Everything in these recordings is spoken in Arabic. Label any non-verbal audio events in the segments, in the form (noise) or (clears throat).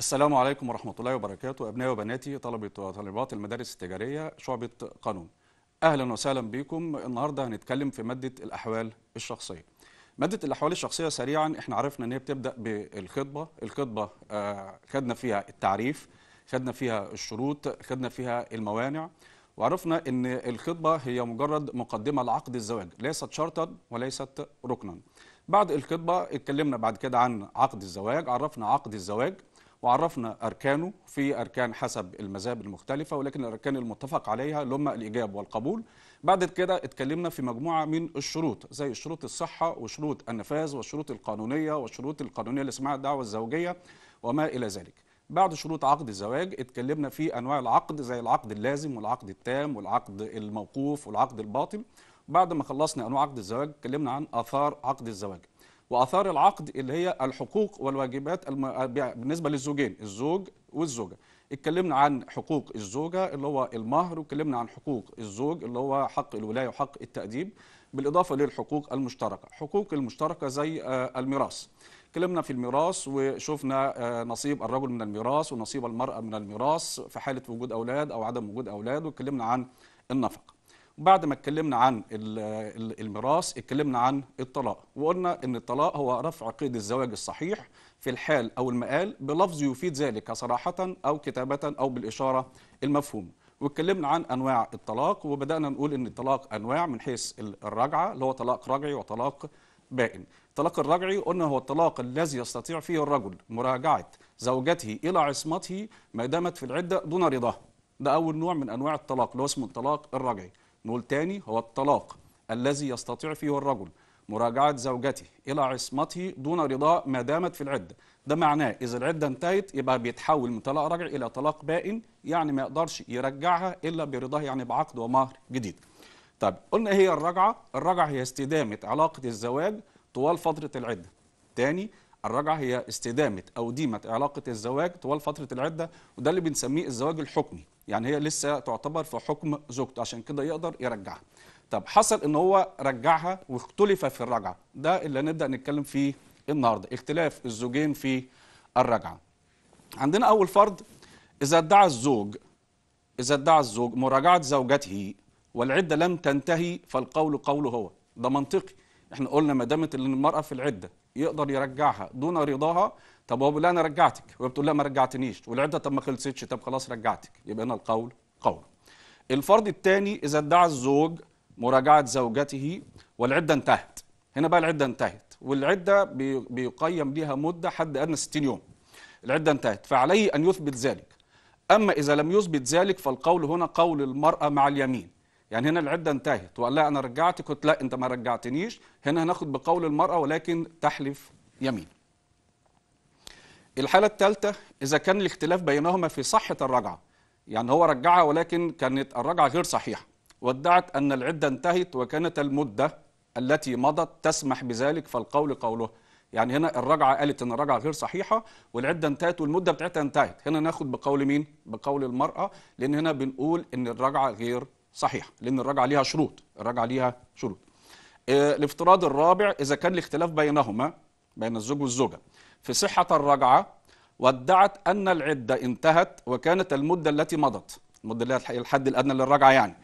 السلام عليكم ورحمة الله وبركاته أبنائي وبناتي طلبة وطالبات المدارس التجارية شعبة قانون أهلا وسهلا بكم النهاردة هنتكلم في مادة الأحوال الشخصية مادة الأحوال الشخصية سريعا احنا عرفنا أن هي بتبدأ بالخطبة الخطبة آه، خدنا فيها التعريف خدنا فيها الشروط خدنا فيها الموانع وعرفنا أن الخطبة هي مجرد مقدمة لعقد الزواج ليست شرطا وليست ركنا بعد الخطبة اتكلمنا بعد كده عن عقد الزواج عرفنا عقد الزواج وعرفنا أركانه في أركان حسب المذاهب المختلفة ولكن الأركان المتفق عليها اللي هم الإيجاب والقبول بعد كده اتكلمنا في مجموعة من الشروط زي شروط الصحة وشروط النفاذ والشروط القانونية والشروط القانونية لسماع الدعوة الزوجية وما إلى ذلك بعد شروط عقد الزواج اتكلمنا في انواع العقد زي العقد اللازم والعقد التام والعقد الموقوف والعقد الباطل بعد ما خلصنا انواع عقد الزواج اتكلمنا عن اثار عقد الزواج واثار العقد اللي هي الحقوق والواجبات الم... بالنسبه للزوجين الزوج والزوجه اتكلمنا عن حقوق الزوجه اللي هو المهر واتكلمنا عن حقوق الزوج اللي هو حق الولايه وحق التاديب بالاضافه للحقوق المشتركه حقوق المشتركه زي آه، الميراث اتكلمنا في الميراث وشفنا آه، نصيب الرجل من الميراث ونصيب المراه من الميراث في حاله وجود اولاد او عدم وجود اولاد واتكلمنا عن النفقه بعد ما اتكلمنا عن الميراث اتكلمنا عن الطلاق وقلنا ان الطلاق هو رفع قيد الزواج الصحيح في الحال او المقال بلفظ يفيد ذلك صراحه او كتابه او بالاشاره المفهومه واتكلمنا عن انواع الطلاق وبدانا نقول ان الطلاق انواع من حيث الرجعه اللي هو طلاق رجعي وطلاق بائن الطلاق الرجعي قلنا هو الطلاق الذي يستطيع فيه الرجل مراجعه زوجته الى عصمته ما دامت في العده دون رضاه ده اول نوع من انواع الطلاق اللي هو اسمه الطلاق الرجعي نقول تاني هو الطلاق الذي يستطيع فيه الرجل مراجعة زوجته إلى عصمته دون رضا ما دامت في العدة ده معناه إذا العدة انتهت يبقى بيتحول من طلاق رجع إلى طلاق بائن يعني ما يقدرش يرجعها إلا برضاه يعني بعقد ومهر جديد طب قلنا هي الرجعة الرجعة هي استدامة علاقة الزواج طوال فترة العدة تاني الرجعة هي استدامة أو ديمة علاقة الزواج طوال فترة العدة وده اللي بنسميه الزواج الحكمي يعني هي لسه تعتبر في حكم زوجته عشان كده يقدر يرجعها طب حصل ان هو رجعها واختلف في الرجعه ده اللي هنبدا نتكلم فيه النهارده اختلاف الزوجين في الرجعه عندنا اول فرض اذا ادعى الزوج اذا ادعى الزوج مراجعه زوجته والعده لم تنتهي فالقول قوله هو ده منطقي احنا قلنا ما دامت المراه في العده يقدر يرجعها دون رضاها طب هو لا انا رجعتك وهي بتقول لا ما رجعتنيش والعده طب ما خلصتش طب خلاص رجعتك يبقى هنا القول قول الفرض الثاني اذا ادعى الزوج مراجعه زوجته والعده انتهت هنا بقى العده انتهت والعده بيقيم ليها مده حد ادنى 60 يوم العده انتهت فعليه ان يثبت ذلك اما اذا لم يثبت ذلك فالقول هنا قول المراه مع اليمين يعني هنا العدة انتهت وقال لها أنا رجعتك قلت لا أنت ما رجعتنيش هنا هناخد بقول المرأة ولكن تحلف يمين الحالة الثالثة إذا كان الاختلاف بينهما في صحة الرجعة يعني هو رجعها ولكن كانت الرجعة غير صحيحة وادعت أن العدة انتهت وكانت المدة التي مضت تسمح بذلك فالقول قوله يعني هنا الرجعة قالت أن الرجعة غير صحيحة والعدة انتهت والمدة بتاعتها انتهت هنا ناخد بقول مين؟ بقول المرأة لأن هنا بنقول أن الرجعة غير صحيحة لأن الرجعة ليها شروط الرجعة ليها شروط آه، الافتراض الرابع إذا كان الاختلاف بينهما بين الزوج والزوجة في صحة الرجعة وادعت أن العدة انتهت وكانت المدة التي مضت المدة اللي هي الحد الأدنى للرجعة يعني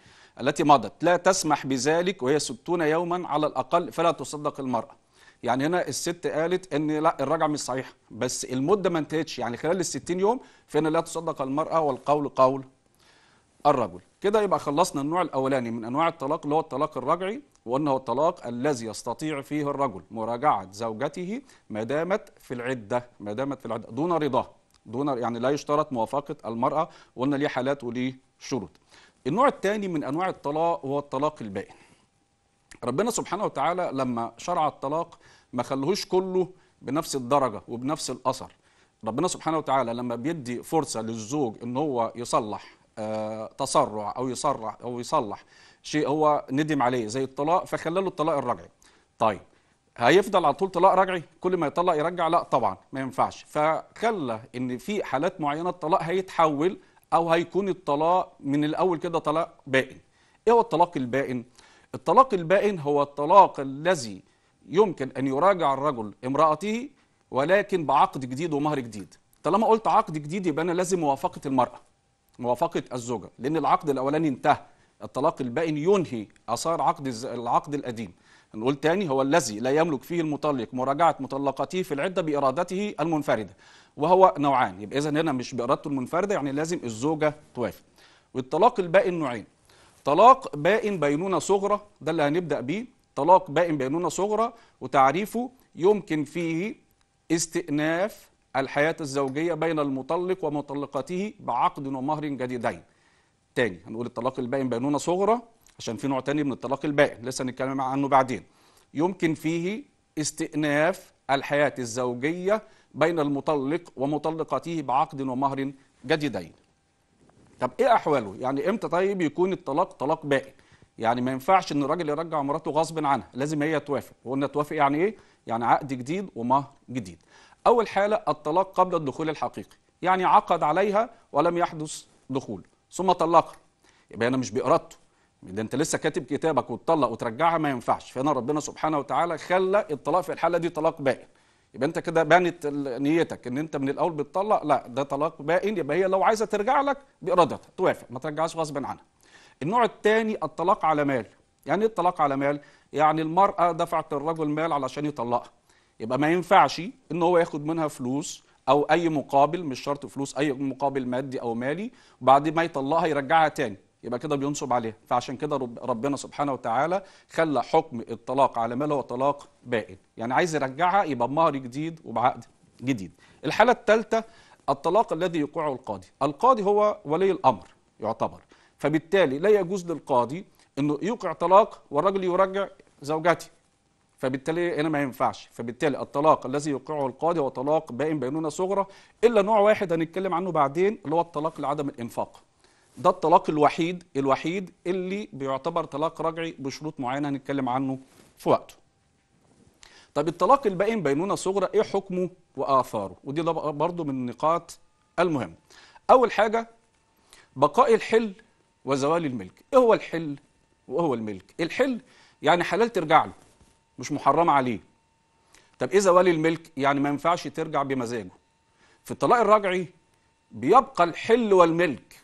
التي مضت لا تسمح بذلك وهي 60 يوما على الأقل فلا تصدق المرأة يعني هنا الست قالت ان لا الرجعه مش صحيحه بس المده ما انتهتش يعني خلال ال 60 يوم فان لا تصدق المراه والقول قول الرجل كده يبقى خلصنا النوع الاولاني من انواع الطلاق اللي هو الطلاق الرجعي وأنه الطلاق الذي يستطيع فيه الرجل مراجعة زوجته ما دامت في العدة ما دامت في العدة دون رضاه دون يعني لا يشترط موافقة المرأة وقلنا ليه حالات وليه شروط النوع الثاني من أنواع الطلاق هو الطلاق البائن ربنا سبحانه وتعالى لما شرع الطلاق ما خلهوش كله بنفس الدرجة وبنفس الأثر ربنا سبحانه وتعالى لما بيدي فرصة للزوج ان هو يصلح آه، تصرع او يصرح او يصلح شيء هو ندم عليه زي الطلاق فخلى له الطلاق الرجعي طيب هيفضل على طول طلاق رجعي كل ما يطلق يرجع لا طبعا ما ينفعش فخلى ان في حالات معينه الطلاق هيتحول او هيكون الطلاق من الاول كده طلاق بائن ايه هو الطلاق البائن الطلاق البائن هو الطلاق الذي يمكن ان يراجع الرجل امراته ولكن بعقد جديد ومهر جديد طالما قلت عقد جديد يبقى انا لازم موافقه المراه موافقه الزوجه لان العقد الاولاني انتهى الطلاق البائن ينهي اثار عقد العقد القديم نقول تاني هو الذي لا يملك فيه المطلق مراجعه مطلقته في العده بارادته المنفرده وهو نوعان يبقى اذا هنا مش بارادته المنفرده يعني لازم الزوجه توافق والطلاق البائن نوعين طلاق بائن بينونه صغرى ده اللي هنبدا بيه طلاق بائن بينونه صغرى وتعريفه يمكن فيه استئناف الحياه الزوجيه بين المطلق ومطلقته بعقد ومهر جديدين تاني هنقول الطلاق البائن بينونه صغرى عشان في نوع تاني من الطلاق البائن لسه هنتكلم عنه بعدين يمكن فيه استئناف الحياة الزوجية بين المطلق ومطلقته بعقد ومهر جديدين طب ايه احواله يعني امتى طيب يكون الطلاق طلاق بائن يعني ما ينفعش ان الراجل يرجع مراته غصب عنها لازم هي توافق وقلنا توافق يعني ايه يعني عقد جديد ومهر جديد اول حاله الطلاق قبل الدخول الحقيقي يعني عقد عليها ولم يحدث دخول ثم طلقها يبقى هنا مش بإرادته ده انت لسه كاتب كتابك وتطلق وترجعها ما ينفعش فهنا ربنا سبحانه وتعالى خلى الطلاق في الحاله دي طلاق بائن يبقى انت كده بانت نيتك ان انت من الاول بتطلق لا ده طلاق بائن يبقى هي لو عايزه ترجع لك بارادتها توافق ما ترجعهاش غصب عنها النوع الثاني الطلاق على مال يعني ايه الطلاق على مال يعني المراه دفعت للرجل مال علشان يطلقها يبقى ما ينفعش ان هو ياخد منها فلوس او اي مقابل مش شرط فلوس اي مقابل مادي او مالي وبعد ما يطلقها يرجعها تاني يبقى كده بينصب عليها فعشان كده ربنا سبحانه وتعالى خلى حكم الطلاق على ما هو طلاق بائن يعني عايز يرجعها يبقى بمهر جديد وبعقد جديد الحالة الثالثة الطلاق الذي يوقعه القاضي القاضي هو ولي الأمر يعتبر فبالتالي لا يجوز للقاضي أنه يوقع طلاق والرجل يرجع زوجتي فبالتالي هنا ما ينفعش فبالتالي الطلاق الذي يوقعه القاضي هو طلاق بائن بينونه صغرى الا نوع واحد هنتكلم عنه بعدين اللي هو الطلاق لعدم الانفاق ده الطلاق الوحيد الوحيد اللي بيعتبر طلاق رجعي بشروط معينه هنتكلم عنه في وقته طب الطلاق البائن بينونه صغرى ايه حكمه واثاره ودي برضو من النقاط المهمه اول حاجه بقاء الحل وزوال الملك ايه هو الحل وايه هو الملك الحل يعني حلال ترجع له مش محرمه عليه طب اذا ولي الملك يعني ما ينفعش ترجع بمزاجه في الطلاق الرجعي بيبقى الحل والملك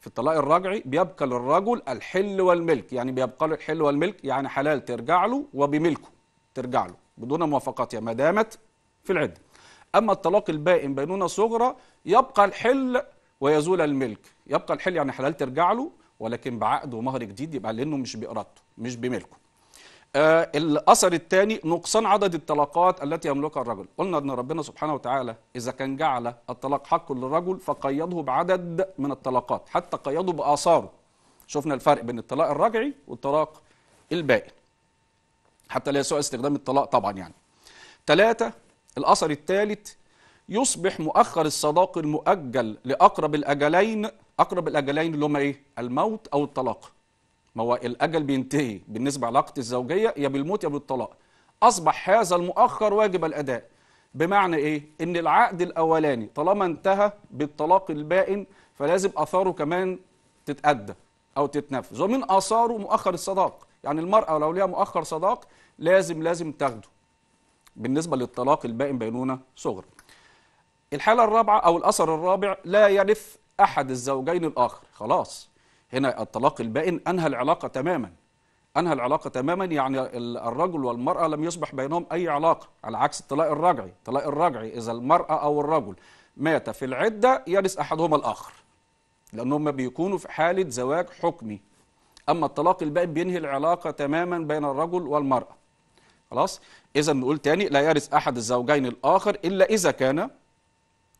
في الطلاق الرجعي بيبقى للرجل الحل والملك يعني بيبقى له الحل والملك يعني حلال ترجع له وبملكه ترجع له بدون موافقتها ما دامت في العده اما الطلاق البائن بينونه صغرى يبقى الحل ويزول الملك يبقى الحل يعني حلال ترجع له ولكن بعقد ومهر جديد يبقى لانه مش بارادته مش بملكه آه الاثر الثاني نقصان عدد الطلاقات التي يملكها الرجل قلنا ان ربنا سبحانه وتعالى اذا كان جعل الطلاق حق للرجل فقيده بعدد من الطلاقات حتى قيده باثاره شفنا الفرق بين الطلاق الرجعي والطلاق البائن حتى لا يسوء استخدام الطلاق طبعا يعني ثلاثة الأثر الثالث يصبح مؤخر الصداق المؤجل لأقرب الأجلين أقرب الأجلين اللي هما إيه؟ الموت أو الطلاق ما هو الأجل بينتهي بالنسبة لعلاقة الزوجية يا بالموت يا بالطلاق أصبح هذا المؤخر واجب الأداء بمعنى إيه؟ إن العقد الأولاني طالما انتهى بالطلاق البائن فلازم أثاره كمان تتأدى أو تتنفذ ومن آثاره مؤخر الصداق يعني المرأة لو ليها مؤخر صداق لازم لازم تاخده بالنسبة للطلاق البائن بينونة صغرى الحالة الرابعة أو الأثر الرابع لا يرث أحد الزوجين الآخر خلاص هنا الطلاق البائن أنهى العلاقة تماما أنهى العلاقة تماما يعني الرجل والمرأة لم يصبح بينهم أي علاقة على عكس الطلاق الرجعي الطلاق الرجعي إذا المرأة أو الرجل مات في العدة يرث أحدهما الآخر لأنهم بيكونوا في حالة زواج حكمي أما الطلاق البائن بينهي العلاقة تماما بين الرجل والمرأة خلاص إذا نقول تاني لا يرث أحد الزوجين الآخر إلا إذا كان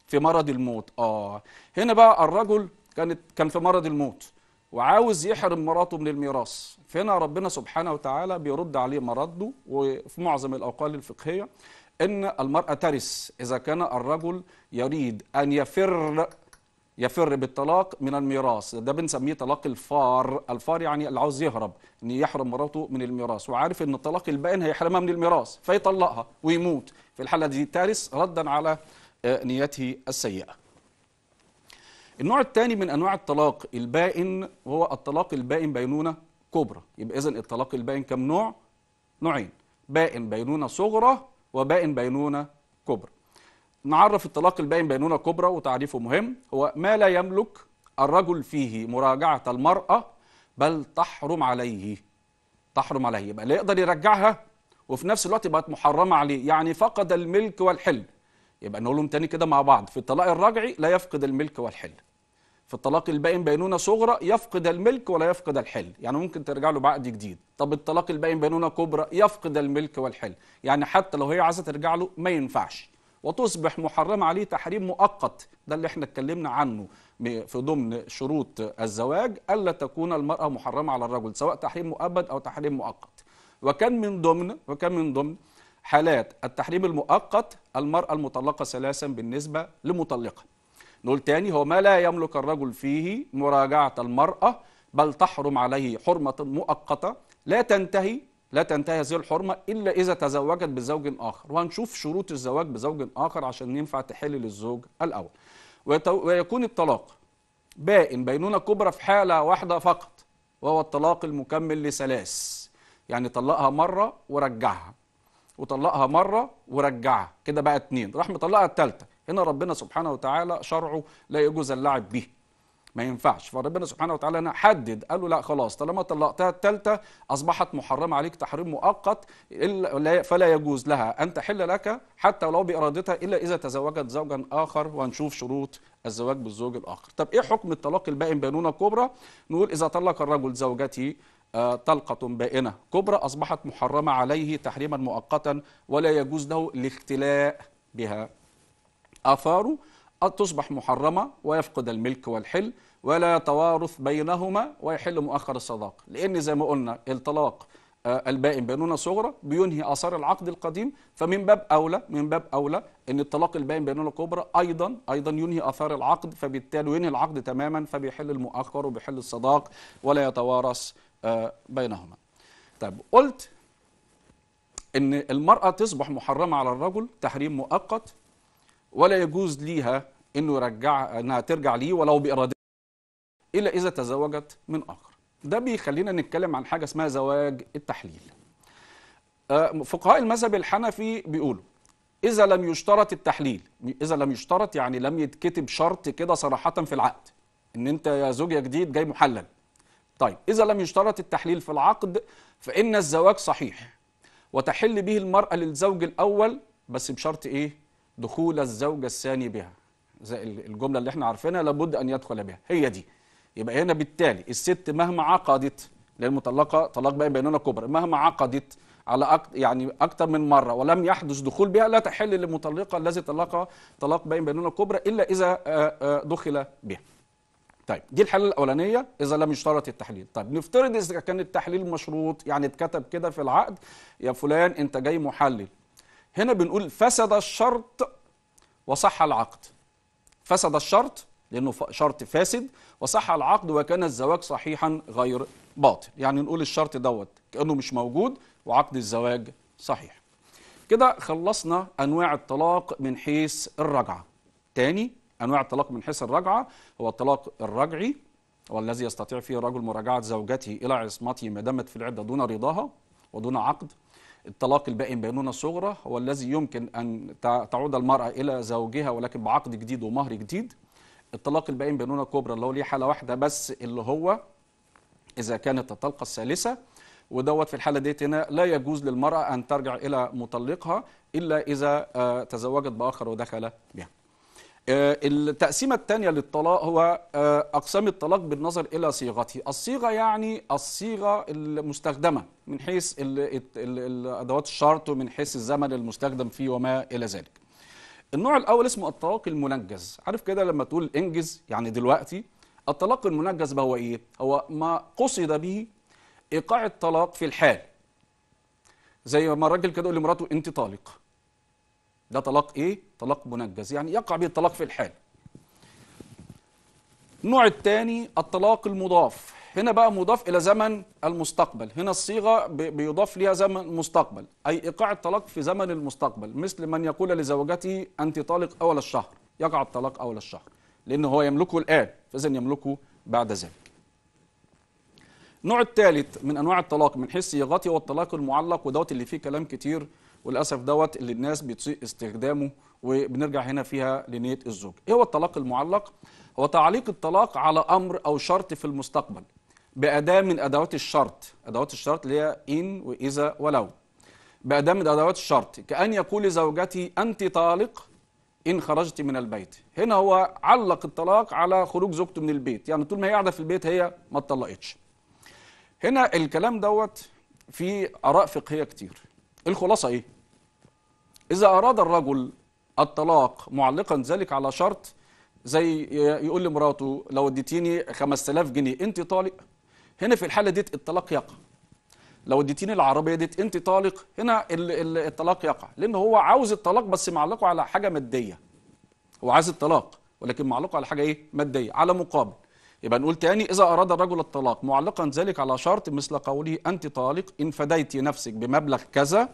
في مرض الموت آه هنا بقى الرجل كانت كان في مرض الموت وعاوز يحرم مراته من الميراث فهنا ربنا سبحانه وتعالى بيرد عليه مرده وفي معظم الأوقال الفقهية أن المرأة ترث إذا كان الرجل يريد أن يفر يفر بالطلاق من الميراث ده بنسميه طلاق الفار الفار يعني اللي عاوز يهرب ان يحرم مراته من الميراث وعارف ان الطلاق البائن هيحرمها من الميراث فيطلقها ويموت في الحاله دي تارس ردا على آه، نيته السيئه النوع الثاني من انواع الطلاق البائن هو الطلاق البائن بينونه كبرى يبقى اذا الطلاق البائن كم نوع نوعين بائن بينونه صغرى وبائن بينونه كبرى نعرف الطلاق البائن بينونه كبرى وتعريفه مهم هو ما لا يملك الرجل فيه مراجعه المراه بل تحرم عليه تحرم عليه يبقى لا يقدر يرجعها وفي نفس الوقت بقت محرمه عليه يعني فقد الملك والحل يبقى نقولهم تاني كده مع بعض في الطلاق الرجعي لا يفقد الملك والحل في الطلاق البائن بينونه صغرى يفقد الملك ولا يفقد الحل يعني ممكن ترجع له بعقد جديد طب الطلاق البائن بينونه كبرى يفقد الملك والحل يعني حتى لو هي عايزه ترجع له ما ينفعش وتصبح محرمه عليه تحريم مؤقت ده اللي احنا اتكلمنا عنه في ضمن شروط الزواج الا تكون المراه محرمه على الرجل سواء تحريم مؤبد او تحريم مؤقت وكان من ضمن وكان من ضمن حالات التحريم المؤقت المراه المطلقه ثلاثا بالنسبه لمطلقه نقول تاني هو ما لا يملك الرجل فيه مراجعة المرأة بل تحرم عليه حرمة مؤقتة لا تنتهي لا تنتهي هذه الحرمة إلا إذا تزوجت بزوج آخر وهنشوف شروط الزواج بزوج آخر عشان ينفع تحل للزوج الأول ويكون الطلاق بائن بينونة كبرى في حالة واحدة فقط وهو الطلاق المكمل لثلاث يعني طلقها مرة ورجعها وطلقها مرة ورجعها كده بقى اتنين راح مطلقها التالتة هنا ربنا سبحانه وتعالى شرعه لا يجوز اللعب به ما ينفعش فربنا سبحانه وتعالى هنا حدد قال له لا خلاص طالما طلقتها الثالثه اصبحت محرمه عليك تحريم مؤقت فلا يجوز لها ان تحل لك حتى ولو بارادتها الا اذا تزوجت زوجا اخر وهنشوف شروط الزواج بالزوج الاخر طب ايه حكم الطلاق البائن بينونه كبرى نقول اذا طلق الرجل زوجته آه، طلقة بائنة كبرى أصبحت محرمة عليه تحريما مؤقتا ولا يجوز له الاختلاء بها آثاره تصبح محرمة ويفقد الملك والحل ولا يتوارث بينهما ويحل مؤخر الصداقة لأن زي ما قلنا الطلاق آه، البائن بينونة صغرى بينهي آثار العقد القديم فمن باب أولى من باب أولى أن الطلاق البائن بينونة كبرى أيضا أيضا ينهي آثار العقد فبالتالي ينهي العقد تماما فبيحل المؤخر وبيحل الصداق ولا يتوارث آه، بينهما. طيب قلت ان المراه تصبح محرمه على الرجل تحريم مؤقت ولا يجوز ليها انه يرجع انها ترجع ليه ولو بارادتها الا اذا تزوجت من اخر ده بيخلينا نتكلم عن حاجه اسمها زواج التحليل آه، فقهاء المذهب الحنفي بيقولوا اذا لم يشترط التحليل اذا لم يشترط يعني لم يتكتب شرط كده صراحه في العقد ان انت يا زوج يا جديد جاي محلل طيب اذا لم يشترط التحليل في العقد فان الزواج صحيح وتحل به المراه للزوج الاول بس بشرط ايه دخول الزوج الثاني بها زي الجملة اللي احنا عارفينها لابد أن يدخل بها هي دي يبقى هنا بالتالي الست مهما عقدت للمطلقة طلاق بين بيننا كبرى مهما عقدت على أكت يعني أكثر من مرة ولم يحدث دخول بها لا تحل للمطلقة الذي طلقها طلاق بين بيننا كبرى إلا إذا آه، آه، دخل بها طيب دي الحالة الأولانية إذا لم يشترط التحليل طيب نفترض إذا كان التحليل مشروط يعني اتكتب كده في العقد يا فلان أنت جاي محلل هنا بنقول فسد الشرط وصح العقد فسد الشرط لأنه شرط فاسد وصح العقد وكان الزواج صحيحا غير باطل يعني نقول الشرط دوت كأنه مش موجود وعقد الزواج صحيح كده خلصنا أنواع الطلاق من حيث الرجعة تاني أنواع الطلاق من حيث الرجعة هو الطلاق الرجعي والذي يستطيع فيه الرجل مراجعة زوجته إلى عصمته ما دامت في العدة دون رضاها ودون عقد الطلاق البائن بينونة صغرى هو الذي يمكن أن تعود المرأة إلى زوجها ولكن بعقد جديد ومهر جديد الطلاق البائن بينونة كبرى اللي هو ليه حالة واحدة بس اللي هو إذا كانت الطلقة الثالثة ودوت في الحالة ديت هنا لا يجوز للمرأة أن ترجع إلى مطلقها إلا إذا آه، تزوجت بآخر ودخل بها آه، التقسيمة الثانية للطلاق هو آه، أقسام الطلاق بالنظر إلى صيغته الصيغة يعني الصيغة المستخدمة من حيث أدوات الشرط ومن حيث الزمن المستخدم فيه وما إلى ذلك النوع الأول اسمه الطلاق المنجز عارف كده لما تقول انجز يعني دلوقتي الطلاق المنجز هو إيه؟ هو ما قصد به إيقاع الطلاق في الحال زي ما الراجل كده يقول لمراته أنت طالق ده طلاق ايه طلاق منجز يعني يقع به الطلاق في الحال النوع الثاني الطلاق المضاف هنا بقى مضاف الى زمن المستقبل هنا الصيغه بيضاف ليها زمن المستقبل اي ايقاع الطلاق في زمن المستقبل مثل من يقول لزوجته انت طالق اول الشهر يقع الطلاق اول الشهر لان هو يملكه الان فاذا يملكه بعد ذلك النوع الثالث من انواع الطلاق من حيث صيغته هو الطلاق المعلق ودوت اللي فيه كلام كتير وللاسف دوت اللي الناس بتسيء استخدامه وبنرجع هنا فيها لنيه الزوج ايه هو الطلاق المعلق هو تعليق الطلاق على امر او شرط في المستقبل باداه من ادوات الشرط ادوات الشرط اللي هي ان واذا ولو باداه من ادوات الشرط كان يقول لزوجتي انت طالق ان خرجت من البيت هنا هو علق الطلاق على خروج زوجته من البيت يعني طول ما هي قاعده في البيت هي ما اتطلقتش هنا الكلام دوت في اراء فقهيه كتير الخلاصه ايه إذا أراد الرجل الطلاق معلقا ذلك على شرط زي يقول لمراته لو اديتيني 5000 جنيه انت طالق هنا في الحاله ديت الطلاق يقع لو اديتيني العربيه ديت انت طالق هنا الطلاق يقع لان هو عاوز الطلاق بس معلقه على حاجه ماديه هو عايز الطلاق ولكن معلقه على حاجه ايه ماديه على مقابل يبقى نقول تاني اذا اراد الرجل الطلاق معلقا ذلك على شرط مثل قوله انت طالق ان فديتي نفسك بمبلغ كذا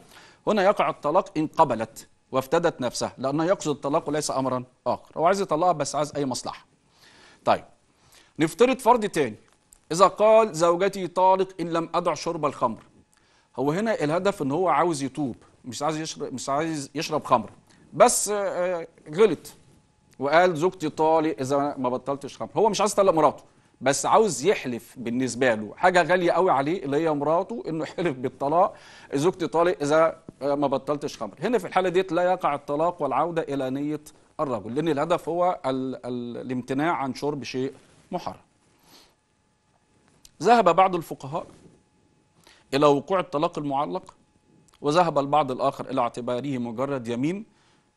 هنا يقع الطلاق إن قبلت وافتدت نفسها لأنه يقصد الطلاق وليس أمرا آخر هو عايز يطلقها بس عايز أي مصلحة طيب نفترض فرض تاني إذا قال زوجتي طالق إن لم أدع شرب الخمر هو هنا الهدف إن هو عاوز يتوب مش عايز يشرب مش عايز يشرب خمر بس آه، غلط وقال زوجتي طالق إذا ما بطلتش خمر هو مش عايز يطلق مراته بس عاوز يحلف بالنسبه له حاجه غاليه قوي عليه اللي هي مراته انه يحلف بالطلاق زوجتي طالق اذا ما بطلتش خمر هنا في الحالة ديت لا يقع الطلاق والعودة إلى نية الرجل لأن الهدف هو ال ال الامتناع عن شرب شيء محرم ذهب بعض الفقهاء إلى وقوع الطلاق المعلق وذهب البعض الآخر إلى اعتباره مجرد يمين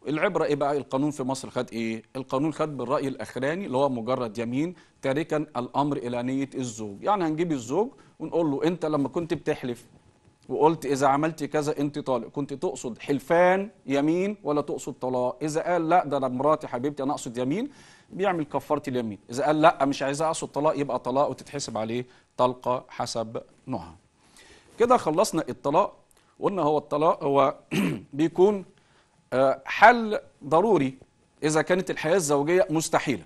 العبرة إيه بقى القانون في مصر خد إيه؟ القانون خد بالرأي الأخراني اللي هو مجرد يمين تاركا الأمر إلى نية الزوج يعني هنجيب الزوج ونقول له أنت لما كنت بتحلف وقلت إذا عملتي كذا أنت طالق كنت تقصد حلفان يمين ولا تقصد طلاق إذا قال لا ده أنا مراتي حبيبتي أنا أقصد يمين بيعمل كفارة اليمين إذا قال لا مش عايزة أقصد طلاق يبقى طلاق وتتحسب عليه طلقة حسب نوعها كده خلصنا الطلاق قلنا هو الطلاق هو (clears throat) بيكون آه، حل ضروري إذا كانت الحياة الزوجية مستحيلة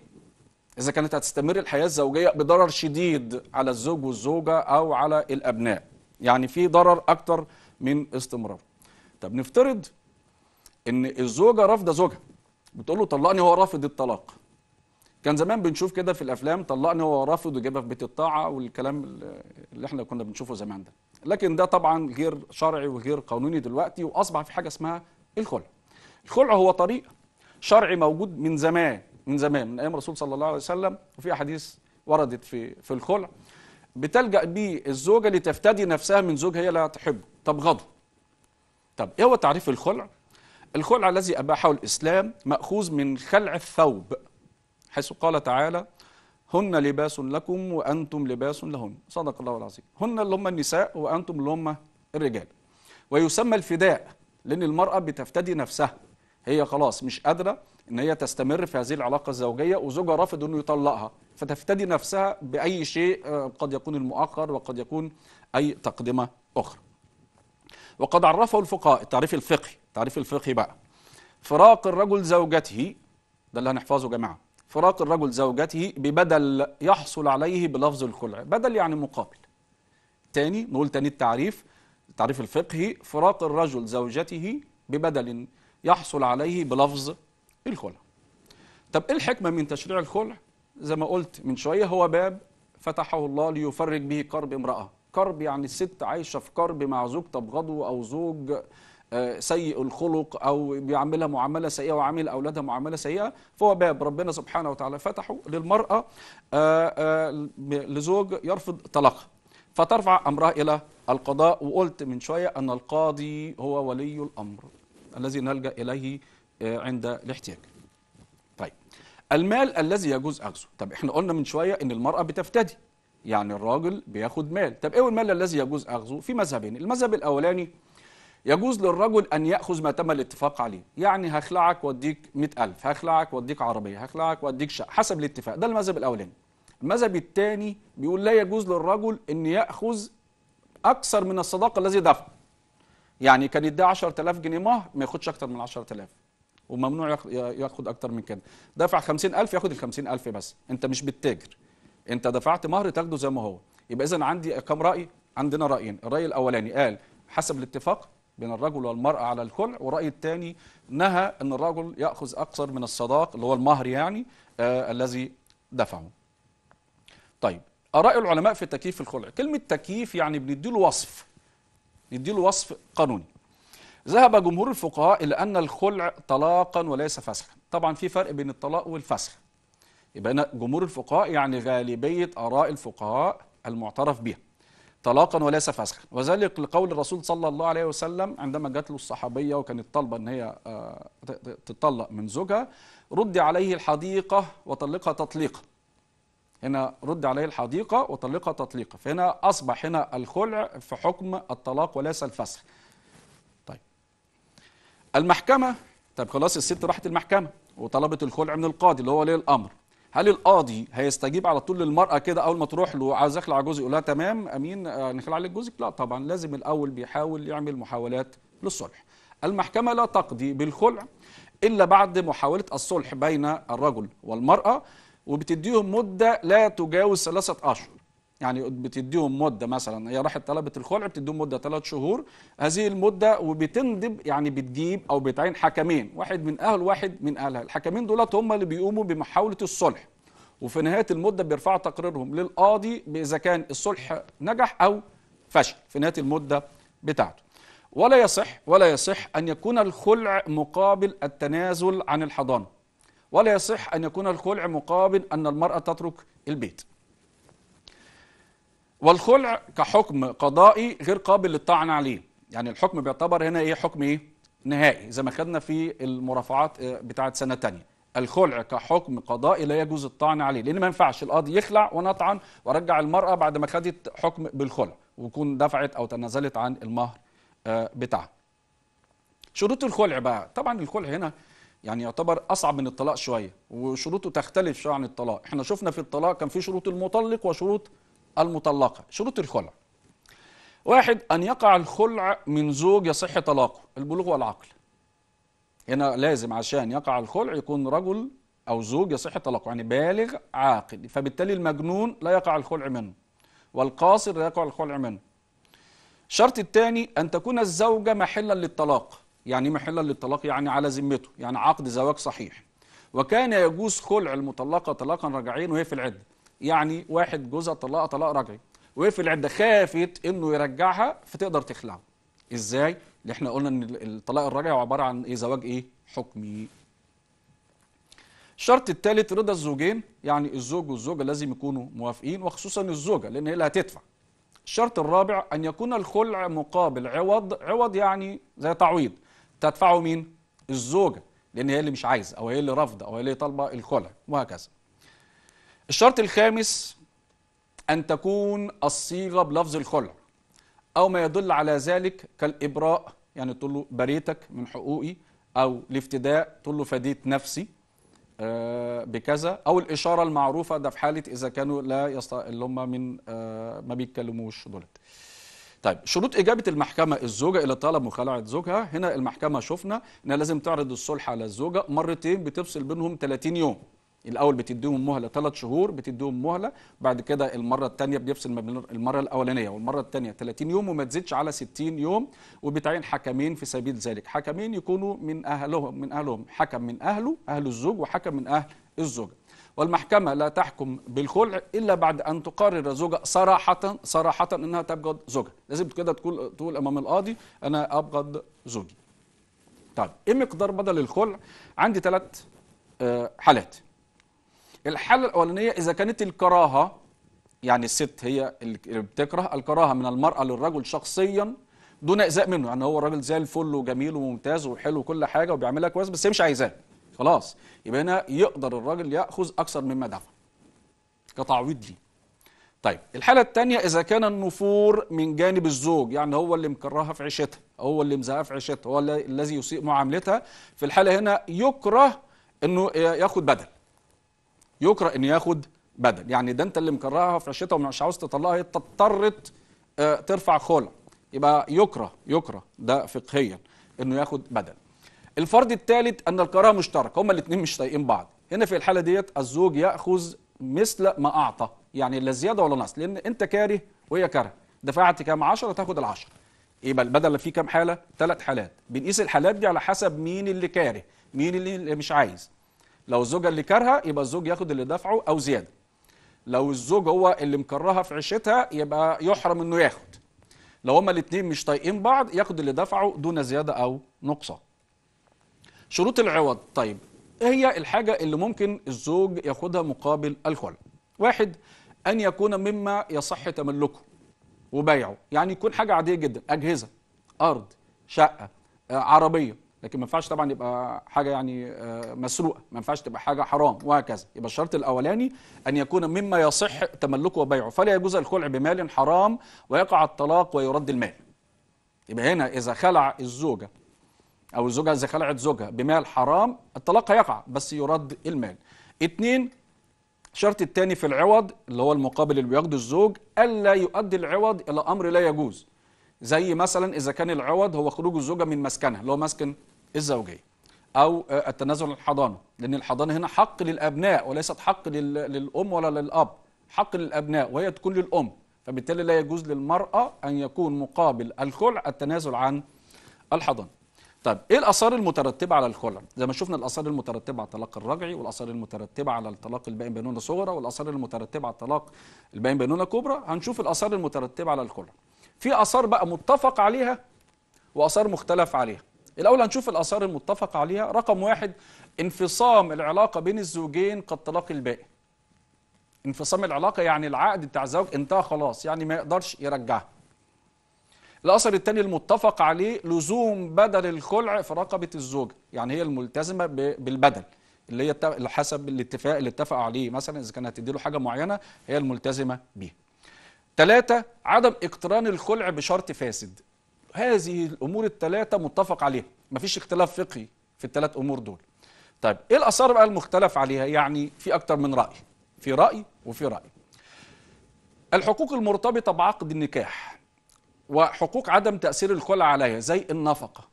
إذا كانت هتستمر الحياة الزوجية بضرر شديد على الزوج والزوجة أو على الأبناء يعني في ضرر اكتر من استمرار طب نفترض ان الزوجه رافضه زوجها بتقول له طلقني هو رافض الطلاق كان زمان بنشوف كده في الافلام طلقني هو رافض وجابها في بيت الطاعه والكلام اللي احنا كنا بنشوفه زمان ده لكن ده طبعا غير شرعي وغير قانوني دلوقتي واصبح في حاجه اسمها الخلع الخلع هو طريق شرعي موجود من زمان من زمان من ايام الرسول صلى الله عليه وسلم وفي احاديث وردت في في الخلع بتلجأ بيه الزوجة لتفتدي نفسها من زوجها هي لا تحبه طب غضب طب ايه هو تعريف الخلع الخلع الذي أباحه الإسلام مأخوذ من خلع الثوب حيث قال تعالى هن لباس لكم وأنتم لباس لهن صدق الله العظيم هن اللي هم النساء وأنتم اللي هم الرجال ويسمى الفداء لأن المرأة بتفتدي نفسها هي خلاص مش قادرة ان هي تستمر في هذه العلاقه الزوجيه وزوجها رافض انه يطلقها فتفتدي نفسها باي شيء آه، قد يكون المؤخر وقد يكون اي تقدمه اخرى وقد عرفه الفقهاء التعريف الفقهي التعريف الفقهي بقى فراق الرجل زوجته ده اللي هنحفظه يا جماعه فراق الرجل زوجته ببدل يحصل عليه بلفظ الخلع بدل يعني مقابل تاني نقول تاني التعريف التعريف الفقهي فراق الرجل زوجته ببدل يحصل عليه بلفظ الخلع طب ايه الحكمه من تشريع الخلع زي ما قلت من شويه هو باب فتحه الله ليفرج به كرب امراه كرب يعني الست عايشه في كرب مع زوج تبغضه او زوج آه، سيء الخلق او بيعملها معامله سيئه وعامل اولادها معامله سيئه فهو باب ربنا سبحانه وتعالى فتحه للمراه آه، آه، لزوج يرفض طلاقها فترفع امرها الى القضاء وقلت من شويه ان القاضي هو ولي الامر الذي نلجا اليه آه، عند الاحتياج طيب المال الذي يجوز أخذه طب احنا قلنا من شوية ان المرأة بتفتدي يعني الراجل بياخد مال طب ايه المال الذي يجوز أخذه في مذهبين المذهب الأولاني يجوز للرجل أن يأخذ ما تم الاتفاق عليه يعني هخلعك واديك 100000 هخلعك واديك عربية هخلعك واديك شقة حسب الاتفاق ده المذهب الأولاني المذهب الثاني بيقول لا يجوز للرجل أن يأخذ أكثر من الصداقة الذي دفع يعني كان يديها 10000 جنيه مهر ما ياخدش أكثر من 10000 وممنوع ياخد اكتر من كده دفع 50000 ياخد ال 50000 بس انت مش بتتاجر انت دفعت مهر تاخده زي ما هو يبقى اذا عندي كام راي عندنا رايين الراي الاولاني قال حسب الاتفاق بين الرجل والمرأة على الخلع والرأي الثاني نهى أن الرجل يأخذ أكثر من الصداق اللي هو المهر يعني آه الذي دفعه طيب آراء العلماء في تكييف الخلع كلمة تكييف يعني بنديله وصف نديله وصف قانوني ذهب جمهور الفقهاء إلى أن الخلع طلاقا وليس فسخا طبعا في فرق بين الطلاق والفسخ يبقى جمهور الفقهاء يعني غالبية آراء الفقهاء المعترف بها طلاقا وليس فسخا وذلك لقول الرسول صلى الله عليه وسلم عندما جات له الصحابيه وكانت طالبه ان هي آه، تطلق من زوجها رد عليه الحديقه وطلقها تطليقه هنا رد عليه الحديقه وطلقها تطليقه فهنا اصبح هنا الخلع في حكم الطلاق وليس الفسخ المحكمه طب خلاص الست راحت المحكمه وطلبت الخلع من القاضي اللي هو ولي الامر هل القاضي هيستجيب على طول للمراه كده اول ما تروح له عايز اخلع جوزي يقول لها تمام امين آه، نخلع لك جوزك لا طبعا لازم الاول بيحاول يعمل محاولات للصلح المحكمه لا تقضي بالخلع الا بعد محاوله الصلح بين الرجل والمراه وبتديهم مده لا تجاوز ثلاثه اشهر يعني بتديهم مده مثلا هي راحت طلبت الخلع بتديهم مده ثلاث شهور هذه المده وبتندب يعني بتجيب او بتعين حكمين واحد من اهل واحد من اهلها الحكمين دولت هم اللي بيقوموا بمحاوله الصلح وفي نهايه المده بيرفعوا تقريرهم للقاضي اذا كان الصلح نجح او فشل في نهايه المده بتاعته ولا يصح ولا يصح ان يكون الخلع مقابل التنازل عن الحضانه ولا يصح ان يكون الخلع مقابل ان المراه تترك البيت والخلع كحكم قضائي غير قابل للطعن عليه يعني الحكم بيعتبر هنا ايه حكم ايه نهائي زي ما خدنا في المرافعات آه، بتاعه سنه ثانيه الخلع كحكم قضائي لا يجوز الطعن عليه لان ما ينفعش القاضي يخلع ونطعن وارجع المراه بعد ما خدت حكم بالخلع وتكون دفعت او تنازلت عن المهر آه، بتاعها شروط الخلع بقى طبعا الخلع هنا يعني يعتبر اصعب من الطلاق شويه وشروطه تختلف شويه عن الطلاق احنا شفنا في الطلاق كان في شروط المطلق وشروط المطلقة شروط الخلع واحد أن يقع الخلع من زوج يصح طلاقه البلوغ والعقل هنا لازم عشان يقع الخلع يكون رجل أو زوج يصح طلاقه يعني بالغ عاقل فبالتالي المجنون لا يقع الخلع منه والقاصر لا يقع الخلع منه الشرط الثاني أن تكون الزوجة محلا للطلاق يعني إيه محلا للطلاق يعني على ذمته يعني عقد زواج صحيح وكان يجوز خلع المطلقة طلاقا رجعيا وهي في العدة يعني واحد جوزها طلقها طلاق رجعي وقفل العده خافت انه يرجعها فتقدر تخلعه ازاي اللي احنا قلنا ان الطلاق الرجعي عباره عن ايه زواج ايه حكمي الشرط الثالث رضا الزوجين يعني الزوج والزوجه لازم يكونوا موافقين وخصوصا الزوجه لان هي اللي هتدفع الشرط الرابع ان يكون الخلع مقابل عوض عوض يعني زي تعويض تدفعه مين الزوجه لان هي اللي مش عايزه او هي اللي رافضه او هي اللي طالبه الخلع وهكذا الشرط الخامس أن تكون الصيغة بلفظ الخلع أو ما يدل على ذلك كالإبراء يعني تقول له بريتك من حقوقي أو الافتداء تقول له فديت نفسي آه، بكذا أو الإشارة المعروفة ده في حالة إذا كانوا لا يست... اللي هم من آه، ما بيتكلموش دولت طيب شروط إجابة المحكمة الزوجة إلى طلب مخالعة زوجها هنا المحكمة شفنا إنها لازم تعرض الصلح على الزوجة مرتين بتفصل بينهم 30 يوم الاول بتديهم مهله ثلاث شهور بتديهم مهله بعد كده المره الثانيه بيفصل ما بين المره الاولانيه والمره الثانيه 30 يوم وما تزيدش على 60 يوم وبتعين حكمين في سبيل ذلك حكمين يكونوا من اهلهم من اهلهم حكم من اهله اهل الزوج وحكم من اهل الزوجه والمحكمة لا تحكم بالخلع إلا بعد أن تقرر الزوجة صراحة صراحة أنها تبغض زوجها لازم كده تقول تقول أمام القاضي أنا أبغض زوجي طيب إيه مقدار بدل الخلع عندي ثلاث آه، حالات الحالة الأولانية إذا كانت الكراهة يعني الست هي اللي بتكره الكراهة من المرأة للرجل شخصيا دون إزاء منه يعني هو الراجل زي الفل وجميل وممتاز وحلو وكل حاجة وبيعملها كويس بس هي مش عايزاه خلاص يبقى هنا يقدر الراجل يأخذ أكثر مما دفع كتعويض ليه طيب الحالة الثانية إذا كان النفور من جانب الزوج يعني هو اللي مكرهها في عيشتها هو اللي مزهقها في عيشتها هو الذي يسيء معاملتها في الحالة هنا يكره إنه ياخذ بدل يكره انه ياخد بدل يعني ده انت اللي مكرهها في عشتها ومش عاوز تطلقها هي اضطرت آه، ترفع خلع يبقى يكره يكره ده فقهيا انه ياخد بدل الفرض الثالث ان الكراهه مشتركه هما الاثنين مش طايقين بعض هنا في الحاله ديت الزوج ياخذ مثل ما اعطى يعني لا زياده ولا نقص لان انت كاره وهي كاره دفعت كام 10 تاخد ال 10 يبقى البدل في كام حاله ثلاث حالات بنقيس الحالات دي على حسب مين اللي كاره مين اللي مش عايز لو الزوجه اللي كارهه يبقى الزوج ياخد اللي دفعه او زياده لو الزوج هو اللي مكرهها في عيشتها يبقى يحرم انه ياخد لو هما الاثنين مش طايقين بعض ياخد اللي دفعه دون زياده او نقصان شروط العوض طيب ايه هي الحاجه اللي ممكن الزوج ياخدها مقابل الخلع واحد ان يكون مما يصح تملكه وبيعه يعني يكون حاجه عاديه جدا اجهزه ارض شقه آه، عربيه لكن ما ينفعش طبعا يبقى حاجه يعني آه، مسروقه ما ينفعش تبقى حاجه حرام وهكذا يبقى الشرط الاولاني ان يكون مما يصح تملكه وبيعه فلا يجوز الخلع بمال حرام ويقع الطلاق ويرد المال يبقى هنا اذا خلع الزوجه او الزوجه اذا خلعت زوجها بمال حرام الطلاق هيقع بس يرد المال اثنين الشرط الثاني في العوض اللي هو المقابل اللي بياخده الزوج الا يؤدي العوض الى امر لا يجوز زي مثلا اذا كان العوض هو خروج الزوجه من مسكنها اللي هو مسكن الزوجيه او آه، التنازل عن الحضانه لان الحضانه هنا حق للابناء وليست حق للام ولا للاب حق للابناء وهي تكون للام فبالتالي لا يجوز للمراه ان يكون مقابل الخلع التنازل عن الحضانه طيب ايه الاثار المترتبه على الخلع زي ما شفنا الاثار المترتبه على الطلاق الرجعي والاثار المترتبه على الطلاق الباين بينونه صغرى والاثار المترتبه على الطلاق الباين بينونه كبرى هنشوف الاثار المترتبه على الخلع في اثار بقى متفق عليها واثار مختلف عليها الأول هنشوف الآثار المتفق عليها رقم واحد انفصام العلاقة بين الزوجين قد طلاق الباقي انفصام العلاقة يعني العقد بتاع الزواج انتهى خلاص يعني ما يقدرش يرجعها الأثر الثاني المتفق عليه لزوم بدل الخلع في رقبة الزوجة يعني هي الملتزمة بالبدل اللي هي حسب الاتفاق اللي اتفقوا عليه مثلا إذا كانت هتديله حاجة معينة هي الملتزمة بيه ثلاثة عدم اقتران الخلع بشرط فاسد هذه الامور الثلاثه متفق عليها مفيش اختلاف فقهي في الثلاث امور دول طيب ايه الاثار بقى المختلف عليها يعني في اكتر من راي في راي وفي راي الحقوق المرتبطه بعقد النكاح وحقوق عدم تاثير الخلع عليها زي النفقه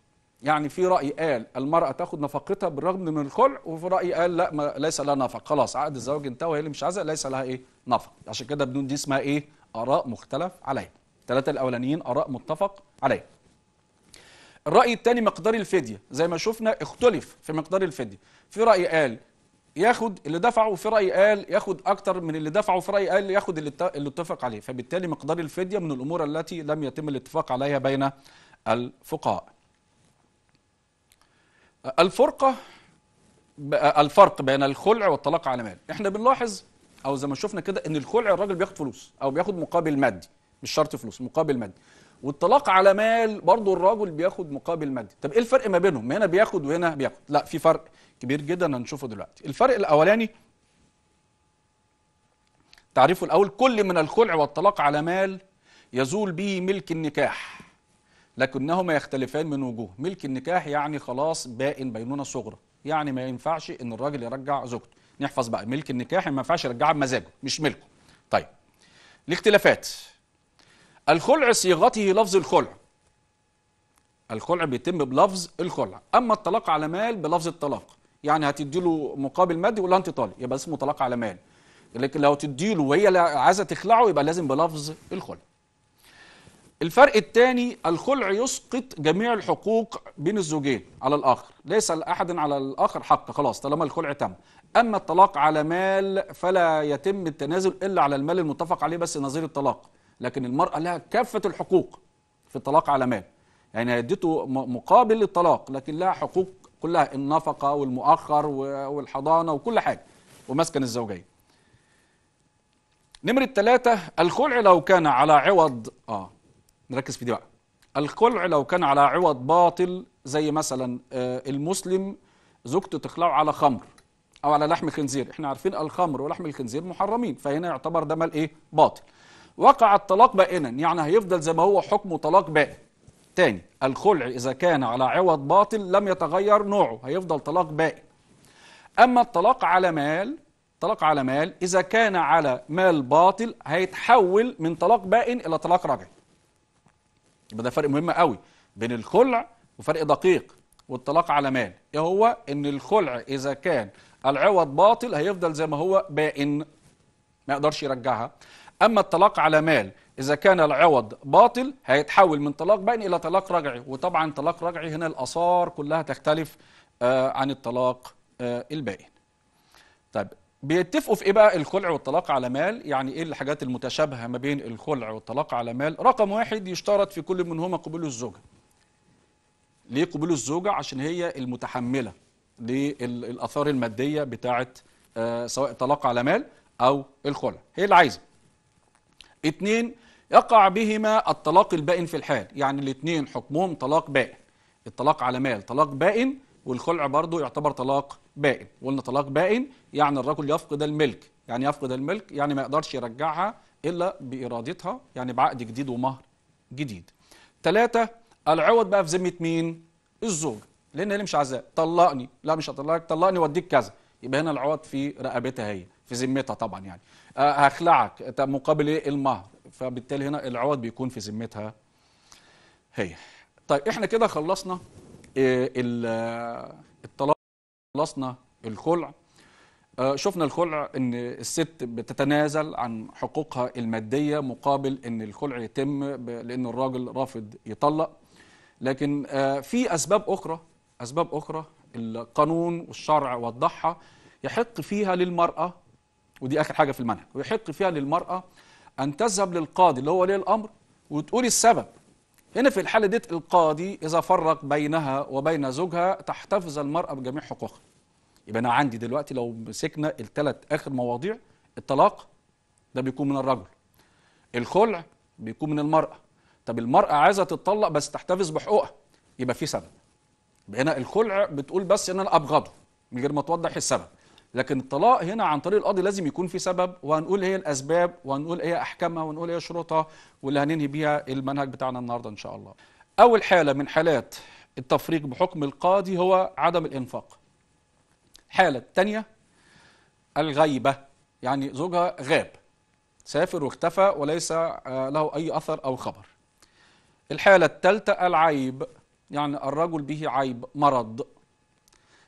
يعني في راي قال المراه تاخد نفقتها بالرغم من الخلع وفي راي قال لا ما ليس لها نفق خلاص عقد الزواج انتهى وهي اللي مش عايزه ليس لها ايه نفق عشان كده بنقول دي اسمها ايه اراء مختلف عليها الثلاثه الاولانيين اراء متفق عليها الراي الثاني مقدار الفديه زي ما شفنا اختلف في مقدار الفديه في راي قال ياخد اللي دفعه وفي راي قال ياخد اكتر من اللي دفعه وفي راي قال ياخد اللي اتفق عليه فبالتالي مقدار الفديه من الامور التي لم يتم الاتفاق عليها بين الفقهاء الفرقه الفرق بين الخلع والطلاق على مال احنا بنلاحظ او زي ما شفنا كده ان الخلع الراجل بياخد فلوس او بياخد مقابل مادي مش شرط فلوس مقابل مادي والطلاق على مال برضه الراجل بياخد مقابل مادي طب ايه الفرق ما بينهم هنا بياخد وهنا بياخد لا في فرق كبير جدا هنشوفه دلوقتي الفرق الاولاني تعريفه الاول كل من الخلع والطلاق على مال يزول به ملك النكاح لكنهما يختلفان من وجوه ملك النكاح يعني خلاص باين بينونه صغرى يعني ما ينفعش ان الراجل يرجع زوجته نحفظ بقى ملك النكاح ما ينفعش يرجعها بمزاجه مش ملكه طيب الاختلافات الخلع صيغته لفظ الخلع الخلع بيتم بلفظ الخلع اما الطلاق على مال بلفظ الطلاق يعني هتدي له مقابل مادي ولا انت طالق يبقى اسمه طلاق على مال لكن لو تدي له وهي عايزه تخلعه يبقى لازم بلفظ الخلع الفرق الثاني الخلع يسقط جميع الحقوق بين الزوجين على الاخر ليس لاحد على الاخر حق خلاص طالما الخلع تم اما الطلاق على مال فلا يتم التنازل الا على المال المتفق عليه بس نظير الطلاق لكن المرأة لها كافة الحقوق في الطلاق على مال يعني اديته مقابل للطلاق لكن لها حقوق كلها النفقة والمؤخر والحضانة وكل حاجة ومسكن الزوجية نمرة ثلاثة الخلع لو كان على عوض آه نركز في دي بقى الخلع لو كان على عوض باطل زي مثلا آه، المسلم زوجته تخلعه على خمر او على لحم خنزير احنا عارفين الخمر ولحم الخنزير محرمين فهنا يعتبر ده مال ايه باطل وقع الطلاق بائنا يعني هيفضل زي ما هو حكمه طلاق بائن تاني الخلع إذا كان على عوض باطل لم يتغير نوعه هيفضل طلاق بائن أما الطلاق على مال طلاق على مال إذا كان على مال باطل هيتحول من طلاق بائن إلى طلاق رجعي يبقى ده فرق مهم قوي بين الخلع وفرق دقيق والطلاق على مال ايه هو ان الخلع اذا كان العوض باطل هيفضل زي ما هو بائن ما يقدرش يرجعها أما الطلاق على مال إذا كان العوض باطل هيتحول من طلاق بين إلى طلاق رجعي وطبعا طلاق رجعي هنا الآثار كلها تختلف آه، عن الطلاق آه، البائن طيب بيتفقوا في ايه بقى الخلع والطلاق على مال يعني ايه الحاجات المتشابهه ما بين الخلع والطلاق على مال رقم واحد يشترط في كل منهما قبول الزوجه ليه قبول الزوجه عشان هي المتحمله للاثار الماديه بتاعه آه، سواء طلاق على مال او الخلع هي اللي عايزه اثنين يقع بهما الطلاق البائن في الحال يعني الاثنين حكمهم طلاق بائن الطلاق على مال طلاق بائن والخلع برضه يعتبر طلاق بائن قلنا طلاق بائن يعني الرجل يفقد الملك يعني يفقد الملك يعني ما يقدرش يرجعها إلا بإرادتها يعني بعقد جديد ومهر جديد ثلاثة العوض بقى في ذمة مين الزوج لأن هي مش عايزاه طلقني لا مش هطلقك طلقني واديك كذا يبقى هنا العوض في رقبتها هي في ذمتها طبعا يعني آه، هخلعك مقابل ايه المهر فبالتالي هنا العوض بيكون في ذمتها هي طيب احنا كده خلصنا آه، آه، الطلاق خلصنا الخلع شفنا الخلع ان الست بتتنازل عن حقوقها الماديه مقابل ان الخلع يتم لان الراجل رافض يطلق لكن في اسباب اخرى اسباب اخرى القانون والشرع وضحها يحق فيها للمراه ودي اخر حاجه في المنهج ويحق فيها للمراه ان تذهب للقاضي اللي هو ولي الامر وتقول السبب هنا في الحاله دي القاضي اذا فرق بينها وبين زوجها تحتفظ المراه بجميع حقوقها يبقى انا عندي دلوقتي لو مسكنا الثلاث اخر مواضيع الطلاق ده بيكون من الرجل الخلع بيكون من المراه طب المراه عايزه تتطلق بس تحتفظ بحقوقها يبقى في سبب يبقى هنا الخلع بتقول بس ان انا ابغضه من غير ما توضح السبب لكن الطلاق هنا عن طريق القاضي لازم يكون في سبب وهنقول هي الاسباب وهنقول هي احكامها وهنقول هي شروطها واللي هننهي بيها المنهج بتاعنا النهارده ان شاء الله. اول حاله من حالات التفريق بحكم القاضي هو عدم الانفاق. الحاله الثانيه الغيبه يعني زوجها غاب سافر واختفى وليس آه، له اي اثر او خبر. الحاله الثالثه العيب يعني الرجل به عيب مرض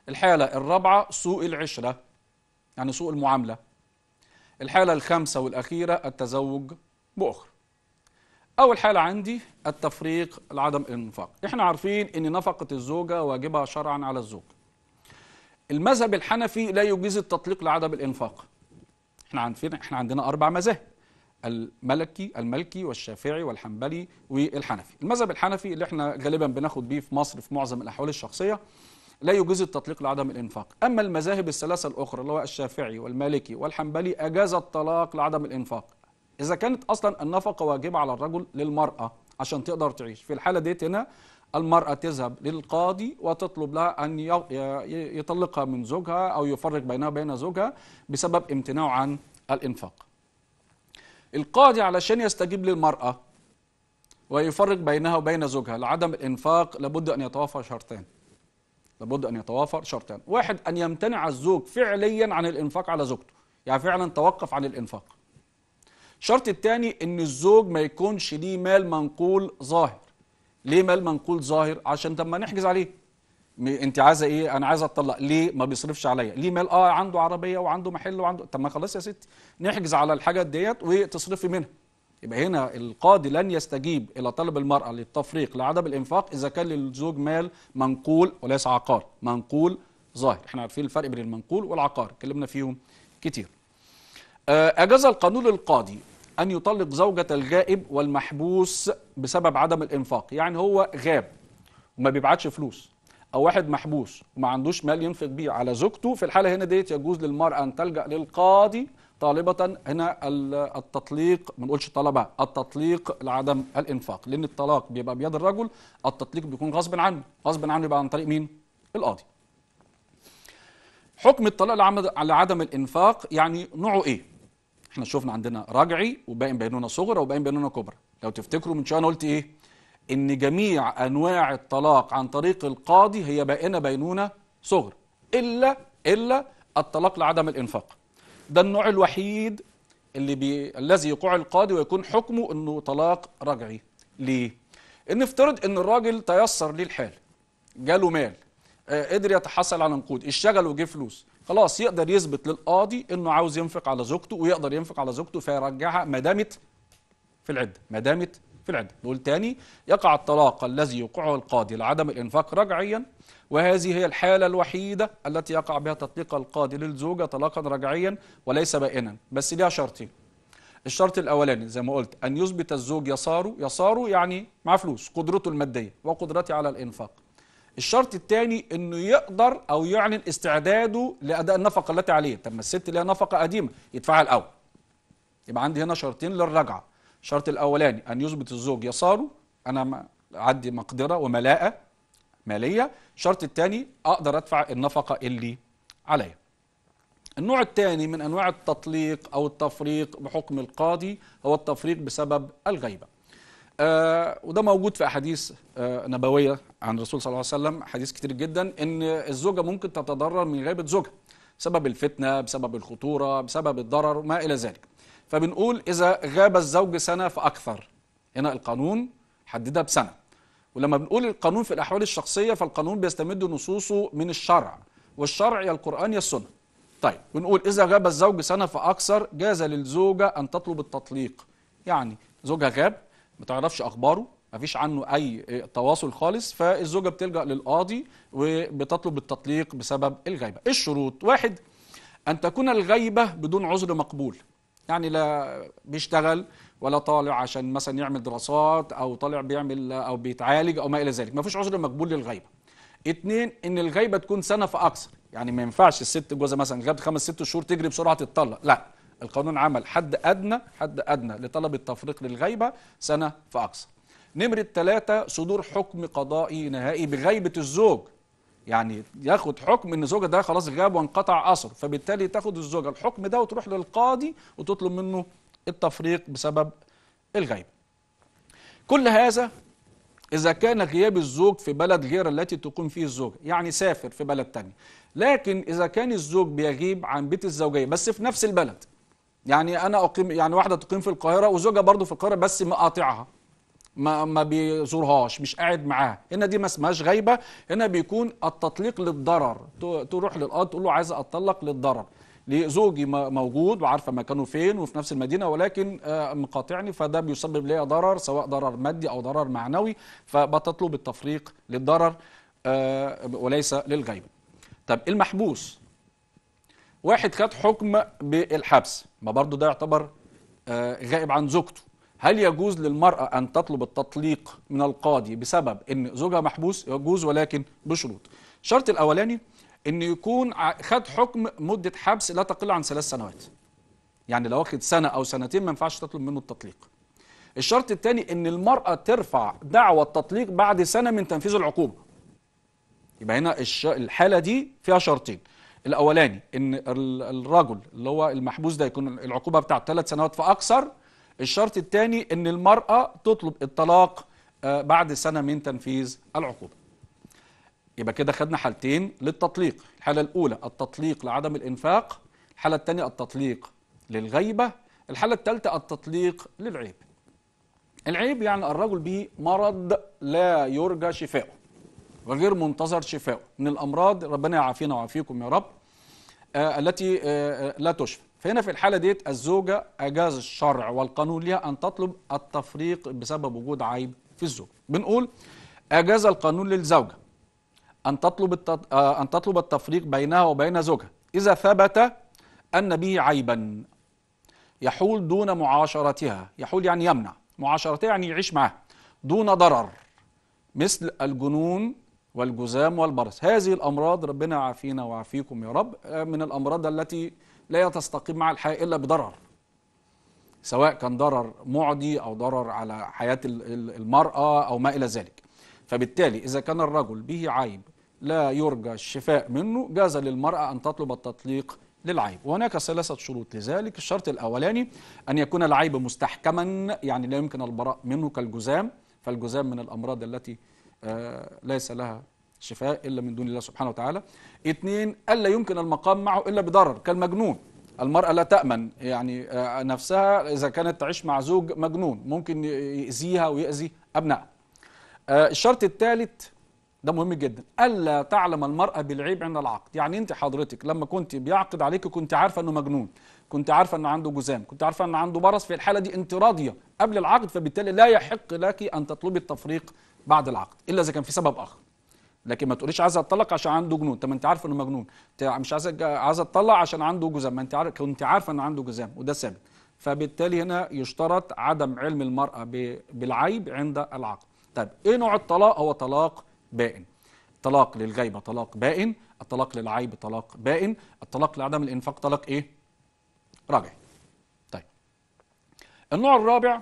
الحالة الرابعة سوء العشرة يعني سوء المعاملة الحالة الخامسة والأخيرة التزوج بأخرى أول حالة عندي التفريق لعدم الانفاق إحنا عارفين أن نفقة الزوجة واجبها شرعا على الزوج المذهب الحنفي لا يجيز التطليق لعدم الانفاق احنا عارفين احنا عندنا اربع مذاهب الملكي الملكي والشافعي والحنبلي والحنفي المذهب الحنفي اللي احنا غالبا بناخد بيه في مصر في معظم الاحوال الشخصيه لا يجوز التطليق لعدم الإنفاق أما المذاهب الثلاثة الأخرى اللي هو الشافعي والمالكي والحنبلي أجاز الطلاق لعدم الإنفاق إذا كانت أصلا النفقة واجبة على الرجل للمرأة عشان تقدر تعيش في الحالة ديت هنا المرأة تذهب للقاضي وتطلب لها أن يطلقها من زوجها أو يفرق بينها وبين زوجها بسبب امتناعه عن الإنفاق القاضي علشان يستجيب للمرأة ويفرق بينها وبين زوجها لعدم الإنفاق لابد أن يتوافى شرطين لابد أن يتوافر شرطان واحد أن يمتنع الزوج فعليا عن الإنفاق على زوجته يعني فعلا توقف عن الإنفاق الشرط الثاني أن الزوج ما يكونش ليه مال منقول ظاهر ليه مال منقول ظاهر عشان لما نحجز عليه انت عايزه ايه انا عايزه اتطلق ليه ما بيصرفش عليا ليه مال اه عنده عربيه وعنده محل وعنده طب ما خلاص يا ستي نحجز على الحاجات ديت وتصرفي منها يبقى هنا القاضي لن يستجيب إلى طلب المرأة للتفريق لعدم الإنفاق إذا كان للزوج مال منقول وليس عقار منقول ظاهر احنا عارفين الفرق بين المنقول والعقار اتكلمنا فيهم كتير آه، أجاز القانون القاضي أن يطلق زوجة الغائب والمحبوس بسبب عدم الإنفاق يعني هو غاب وما بيبعتش فلوس أو واحد محبوس وما عندوش مال ينفق بيه على زوجته في الحالة هنا ديت يجوز للمرأة أن تلجأ للقاضي طالبة هنا التطليق ما نقولش طلبة التطليق لعدم الإنفاق لأن الطلاق بيبقى بيد الرجل التطليق بيكون غصب عنه غصب عنه يبقى عن طريق مين؟ القاضي حكم الطلاق لعدم الإنفاق يعني نوعه إيه؟ احنا شفنا عندنا رجعي وباين بينونة صغرى وباين بينونة كبرى لو تفتكروا من شوية أنا قلت إيه؟ إن جميع أنواع الطلاق عن طريق القاضي هي بائنة بينونة صغرى إلا إلا الطلاق لعدم الإنفاق ده النوع الوحيد اللي بي... الذي يقع القاضي ويكون حكمه انه طلاق رجعي ليه ان نفترض ان الراجل تيسر ليه الحال جاله مال آه قدر يتحصل على نقود اشتغل وجه فلوس خلاص يقدر يثبت للقاضي انه عاوز ينفق على زوجته ويقدر ينفق على زوجته فيرجعها ما دامت في العده ما دامت في العدة نقول تاني يقع الطلاق الذي يوقعه القاضي لعدم الإنفاق رجعيا وهذه هي الحالة الوحيدة التي يقع بها تطليق القاضي للزوجة طلاقا رجعيا وليس بائنا بس ليها شرطين الشرط الأولاني زي ما قلت أن يثبت الزوج يساره يساره يعني معاه فلوس قدرته المادية وقدرته على الإنفاق الشرط الثاني انه يقدر او يعلن استعداده لاداء النفقه التي عليه طب ما الست ليها نفقه قديمه يدفعها الاول يبقى عندي هنا شرطين للرجعه الشرط الأولاني أن يثبت الزوج يساره أنا عندي مقدرة وملاءة مالية الشرط الثاني أقدر أدفع النفقة اللي عليا النوع الثاني من أنواع التطليق أو التفريق بحكم القاضي هو التفريق بسبب الغيبة آه وده موجود في أحاديث آه نبوية عن الرسول صلى الله عليه وسلم حديث كتير جدا إن الزوجة ممكن تتضرر من غيبة زوجها بسبب الفتنة بسبب الخطورة بسبب الضرر وما إلى ذلك فبنقول إذا غاب الزوج سنة فأكثر هنا القانون حددها بسنة ولما بنقول القانون في الأحوال الشخصية فالقانون بيستمد نصوصه من الشرع والشرع يا القرآن يا السنة طيب بنقول إذا غاب الزوج سنة فأكثر جاز للزوجة أن تطلب التطليق يعني زوجها غاب ما تعرفش أخباره ما فيش عنه أي تواصل خالص فالزوجة بتلجأ للقاضي وبتطلب التطليق بسبب الغيبة الشروط واحد أن تكون الغيبة بدون عذر مقبول يعني لا بيشتغل ولا طالع عشان مثلا يعمل دراسات او طالع بيعمل او بيتعالج او ما الى ذلك ما فيش عذر مقبول للغيبه اثنين ان الغيبه تكون سنه فاكثر يعني ما ينفعش الست جوزها مثلا غابت خمس ست شهور تجري بسرعه تتطلق لا القانون عمل حد ادنى حد ادنى لطلب التفريق للغيبه سنه فاكثر نمره ثلاثة صدور حكم قضائي نهائي بغيبة الزوج يعني ياخد حكم ان زوجها ده خلاص غاب وانقطع اثره فبالتالي تاخد الزوجه الحكم ده وتروح للقاضي وتطلب منه التفريق بسبب الغيب كل هذا إذا كان غياب الزوج في بلد غير التي تقيم فيه الزوجة يعني سافر في بلد تاني لكن إذا كان الزوج بيغيب عن بيت الزوجية بس في نفس البلد يعني أنا أقيم يعني واحدة تقيم في القاهرة وزوجها برضه في القاهرة بس مقاطعها ما ما بيزورهاش مش قاعد معاها هنا دي ما اسمهاش غيبه هنا بيكون التطليق للضرر تروح للقاضي تقول له عايزه اتطلق للضرر لزوجي موجود وعارفه مكانه فين وفي نفس المدينه ولكن آه، مقاطعني فده بيسبب لي ضرر سواء ضرر مادي او ضرر معنوي فبتطلب التفريق للضرر آه، وليس للغيبه. طب المحبوس واحد خد حكم بالحبس ما برضه ده يعتبر آه، غائب عن زوجته هل يجوز للمرأة أن تطلب التطليق من القاضي بسبب أن زوجها محبوس يجوز ولكن بشروط الشرط الأولاني أن يكون خد حكم مدة حبس لا تقل عن ثلاث سنوات يعني لو واخد سنة أو سنتين ما ينفعش تطلب منه التطليق الشرط الثاني أن المرأة ترفع دعوى التطليق بعد سنة من تنفيذ العقوبة يبقى هنا الحالة دي فيها شرطين الاولاني ان الرجل اللي هو المحبوس ده يكون العقوبه بتاعه ثلاث سنوات فاكثر الشرط الثاني أن المرأة تطلب الطلاق آه، بعد سنة من تنفيذ العقوبة يبقى كده خدنا حالتين للتطليق الحالة الأولى التطليق لعدم الإنفاق الحالة الثانية التطليق للغيبة الحالة الثالثة التطليق للعيب العيب يعني الرجل به مرض لا يرجى شفاؤه وغير منتظر شفاؤه من الأمراض ربنا يعافينا ويعافيكم يا رب آه التي آه, آه، لا تشفى فهنا في الحالة ديت الزوجة أجاز الشرع والقانون لها أن تطلب التفريق بسبب وجود عيب في الزوج بنقول أجاز القانون للزوجة أن تطلب آه، أن تطلب التفريق بينها وبين زوجها إذا ثبت أن به عيبا يحول دون معاشرتها يحول يعني يمنع معاشرتها يعني يعيش معها دون ضرر مثل الجنون والجزام والبرص هذه الأمراض ربنا يعافينا ويعافيكم يا رب آه، من الأمراض التي لا تستقيم مع الحياة إلا بضرر سواء كان ضرر معدي أو ضرر على حياة المرأة أو ما إلى ذلك فبالتالي إذا كان الرجل به عيب لا يرجى الشفاء منه جاز للمرأة أن تطلب التطليق للعيب وهناك ثلاثة شروط لذلك الشرط الأولاني أن يكون العيب مستحكما يعني لا يمكن البراء منه كالجزام فالجزام من الأمراض التي آه، ليس لها شفاء إلا من دون الله سبحانه وتعالى اثنين ألا يمكن المقام معه إلا بضرر كالمجنون المرأة لا تأمن يعني آه، نفسها إذا كانت تعيش مع زوج مجنون ممكن يأذيها ويأذي أبنائها آه، الشرط الثالث ده مهم جدا ألا تعلم المرأة بالعيب عند العقد يعني أنت حضرتك لما كنت بيعقد عليك كنت عارفة أنه مجنون كنت عارفة أنه عنده جزام كنت عارفة أنه عنده برص في الحالة دي أنت راضية قبل العقد فبالتالي لا يحق لك أن تطلبي التفريق بعد العقد إلا إذا كان في سبب آخر لكن ما تقوليش عايز اتطلق عشان عنده جنون طب ما انت عارف انه مجنون مش عايز عايز اتطلع عشان عنده جزام ما انت عارف كنت عارفه انه عنده جزام وده ثابت فبالتالي هنا يشترط عدم علم المرأة بالعيب عند العقد طيب ايه نوع الطلاق هو طلاق بائن طلاق للغيبة طلاق بائن الطلاق للعيب طلاق بائن الطلاق لعدم الإنفاق طلاق ايه راجع طيب النوع الرابع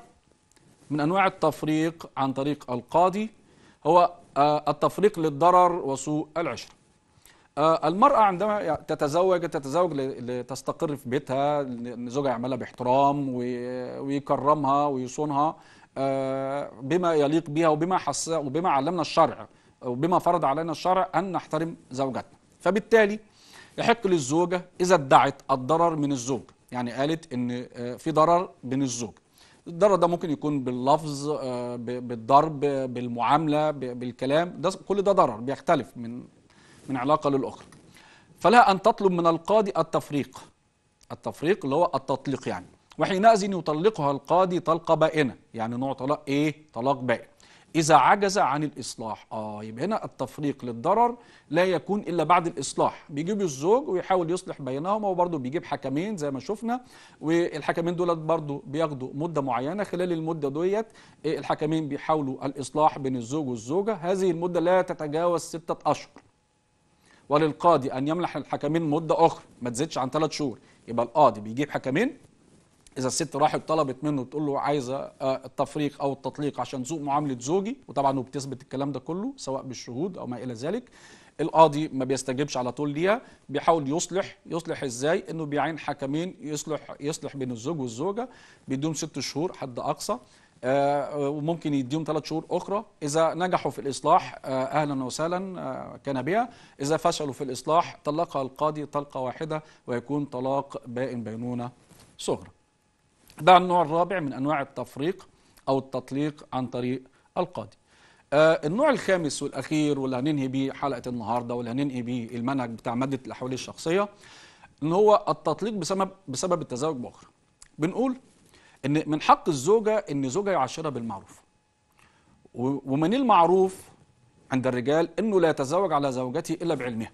من أنواع التفريق عن طريق القاضي هو آه، التفريق للضرر وسوء العشره آه، المرأة عندما تتزوج تتزوج لتستقر في بيتها ان زوجها يعملها باحترام ويكرمها ويصونها آه، بما يليق بها وبما حس وبما علمنا الشرع وبما فرض علينا الشرع ان نحترم زوجتنا فبالتالي يحق للزوجة اذا ادعت الضرر من الزوج يعني قالت ان في ضرر من الزوج الضرر ده ممكن يكون باللفظ آه، بالضرب بالمعامله بالكلام ده كل ده ضرر بيختلف من من علاقه للاخرى فلها ان تطلب من القاضي التفريق التفريق اللي هو التطليق يعني وحينئذ يطلقها القاضي طلقه بائنه يعني نوع طلاق ايه طلاق بائن إذا عجز عن الإصلاح آه يبقى هنا التفريق للضرر لا يكون إلا بعد الإصلاح بيجيب الزوج ويحاول يصلح بينهما وبرضه بيجيب حكمين زي ما شفنا والحكمين دولت برضه بياخدوا مدة معينة خلال المدة ديت آه، الحكمين بيحاولوا الإصلاح بين الزوج والزوجة هذه المدة لا تتجاوز ستة أشهر وللقاضي أن يمنح الحكمين مدة أخرى ما تزيدش عن ثلاث شهور يبقى القاضي بيجيب حكمين اذا الست راحت طلبت منه تقول له عايزه آه، التفريق او التطليق عشان ذوق معامله زوجي وطبعا وبتثبت الكلام ده كله سواء بالشهود او ما الى ذلك القاضي ما بيستجبش على طول ليها بيحاول يصلح يصلح ازاي انه بيعين حكمين يصلح يصلح بين الزوج والزوجه بيديهم ست شهور حد اقصى آه وممكن يديهم ثلاث شهور اخرى اذا نجحوا في الاصلاح آه اهلا وسهلا آه كان بها اذا فشلوا في الاصلاح طلقها القاضي طلقه واحده ويكون طلاق بائن بينونه صغرى ده النوع الرابع من أنواع التفريق أو التطليق عن طريق القاضي آه النوع الخامس والأخير واللي هننهي بيه حلقة النهاردة واللي هننهي بيه المنهج بتاع مادة الأحوال الشخصية إن هو التطليق بسبب بسبب التزوج بأخرى بنقول إن من حق الزوجة إن زوجها يعاشرها بالمعروف ومن المعروف عند الرجال إنه لا يتزوج على زوجته إلا بعلمها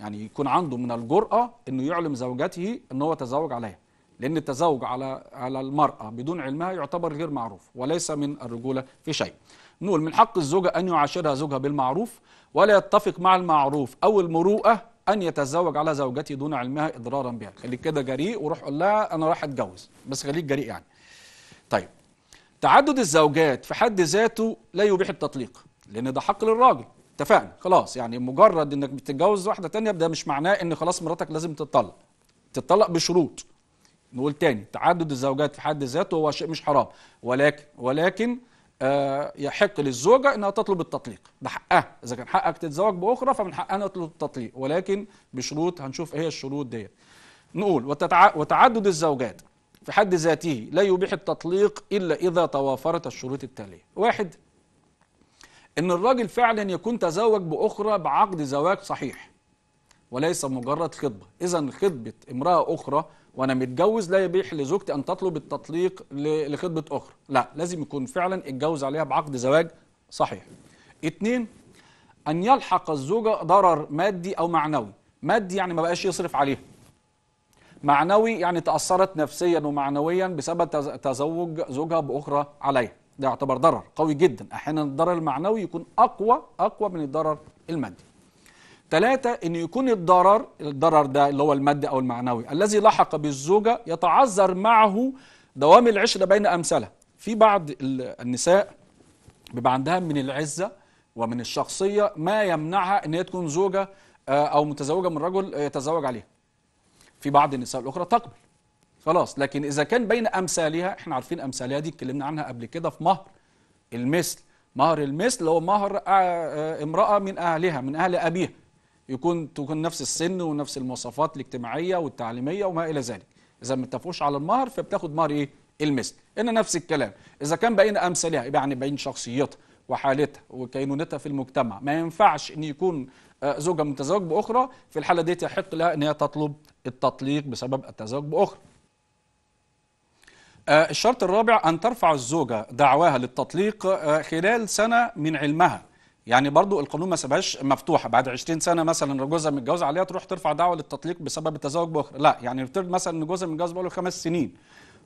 يعني يكون عنده من الجرأة إنه يعلم زوجته إن هو تزوج عليها لأن التزوج على على المرأة بدون علمها يعتبر غير معروف وليس من الرجولة في شيء. نقول من حق الزوجة أن يعاشرها زوجها بالمعروف ولا يتفق مع المعروف أو المروءة أن يتزوج على زوجته دون علمها إضرارا بها. خليك كده جريء وروح قول لها أنا رايح أتجوز بس خليك جريء يعني. طيب تعدد الزوجات في حد ذاته لا يبيح التطليق لأن ده حق للراجل. اتفقنا خلاص يعني مجرد انك بتتجوز واحده تانية ده مش معناه ان خلاص مراتك لازم تتطلق تتطلق بشروط نقول تاني تعدد الزوجات في حد ذاته هو شيء مش حرام ولكن ولكن آه يحق للزوجه انها تطلب التطليق ده حقها اذا كان حقك تتزوج باخرى فمن حقها انها تطلب التطليق ولكن بشروط هنشوف ايه هي الشروط ديت نقول وتتع... وتعدد الزوجات في حد ذاته لا يبيح التطليق الا اذا توافرت الشروط التاليه واحد ان الراجل فعلا يكون تزوج باخرى بعقد زواج صحيح وليس مجرد خطبه اذا خطبه امراه اخرى وانا متجوز لا يبيح لزوجتي ان تطلب التطليق لخطبه اخرى لا لازم يكون فعلا اتجوز عليها بعقد زواج صحيح اتنين ان يلحق الزوجه ضرر مادي او معنوي مادي يعني ما بقاش يصرف عليها معنوي يعني تاثرت نفسيا ومعنويا بسبب تزوج زوجها باخرى عليها ده يعتبر ضرر قوي جدا احيانا الضرر المعنوي يكون اقوى اقوى من الضرر المادي ثلاثة أن يكون الضرر الضرر ده اللي هو المادي أو المعنوي الذي لحق بالزوجة يتعذر معه دوام العشرة بين أمثلة في بعض النساء بيبقى عندها من العزة ومن الشخصية ما يمنعها أن هي تكون زوجة آه، أو متزوجة من رجل يتزوج عليها في بعض النساء الأخرى تقبل خلاص لكن إذا كان بين أمثالها احنا عارفين أمثالها دي اتكلمنا عنها قبل كده في مهر المثل مهر المثل هو مهر آه، آه، امرأة من أهلها من أهل أبيها يكون تكون نفس السن ونفس المواصفات الاجتماعيه والتعليميه وما الى ذلك اذا ما اتفقوش على المهر فبتاخد مهر ايه المثل ان نفس الكلام اذا كان بقينا امثلها يعني بين شخصيتها وحالتها وكينونتها في المجتمع ما ينفعش ان يكون آه، زوجة متزوج بأخرى في الحالة دي يحق لها أن هي تطلب التطليق بسبب التزوج بأخرى آه، الشرط الرابع أن ترفع الزوجة دعواها للتطليق آه، خلال سنة من علمها يعني برضو القانون ما سابهاش مفتوحه بعد 20 سنه مثلا جوزها متجوز عليها تروح ترفع دعوه للتطليق بسبب التزوج باخرى لا يعني نفترض مثلا ان جوزها متجوز بقاله خمس سنين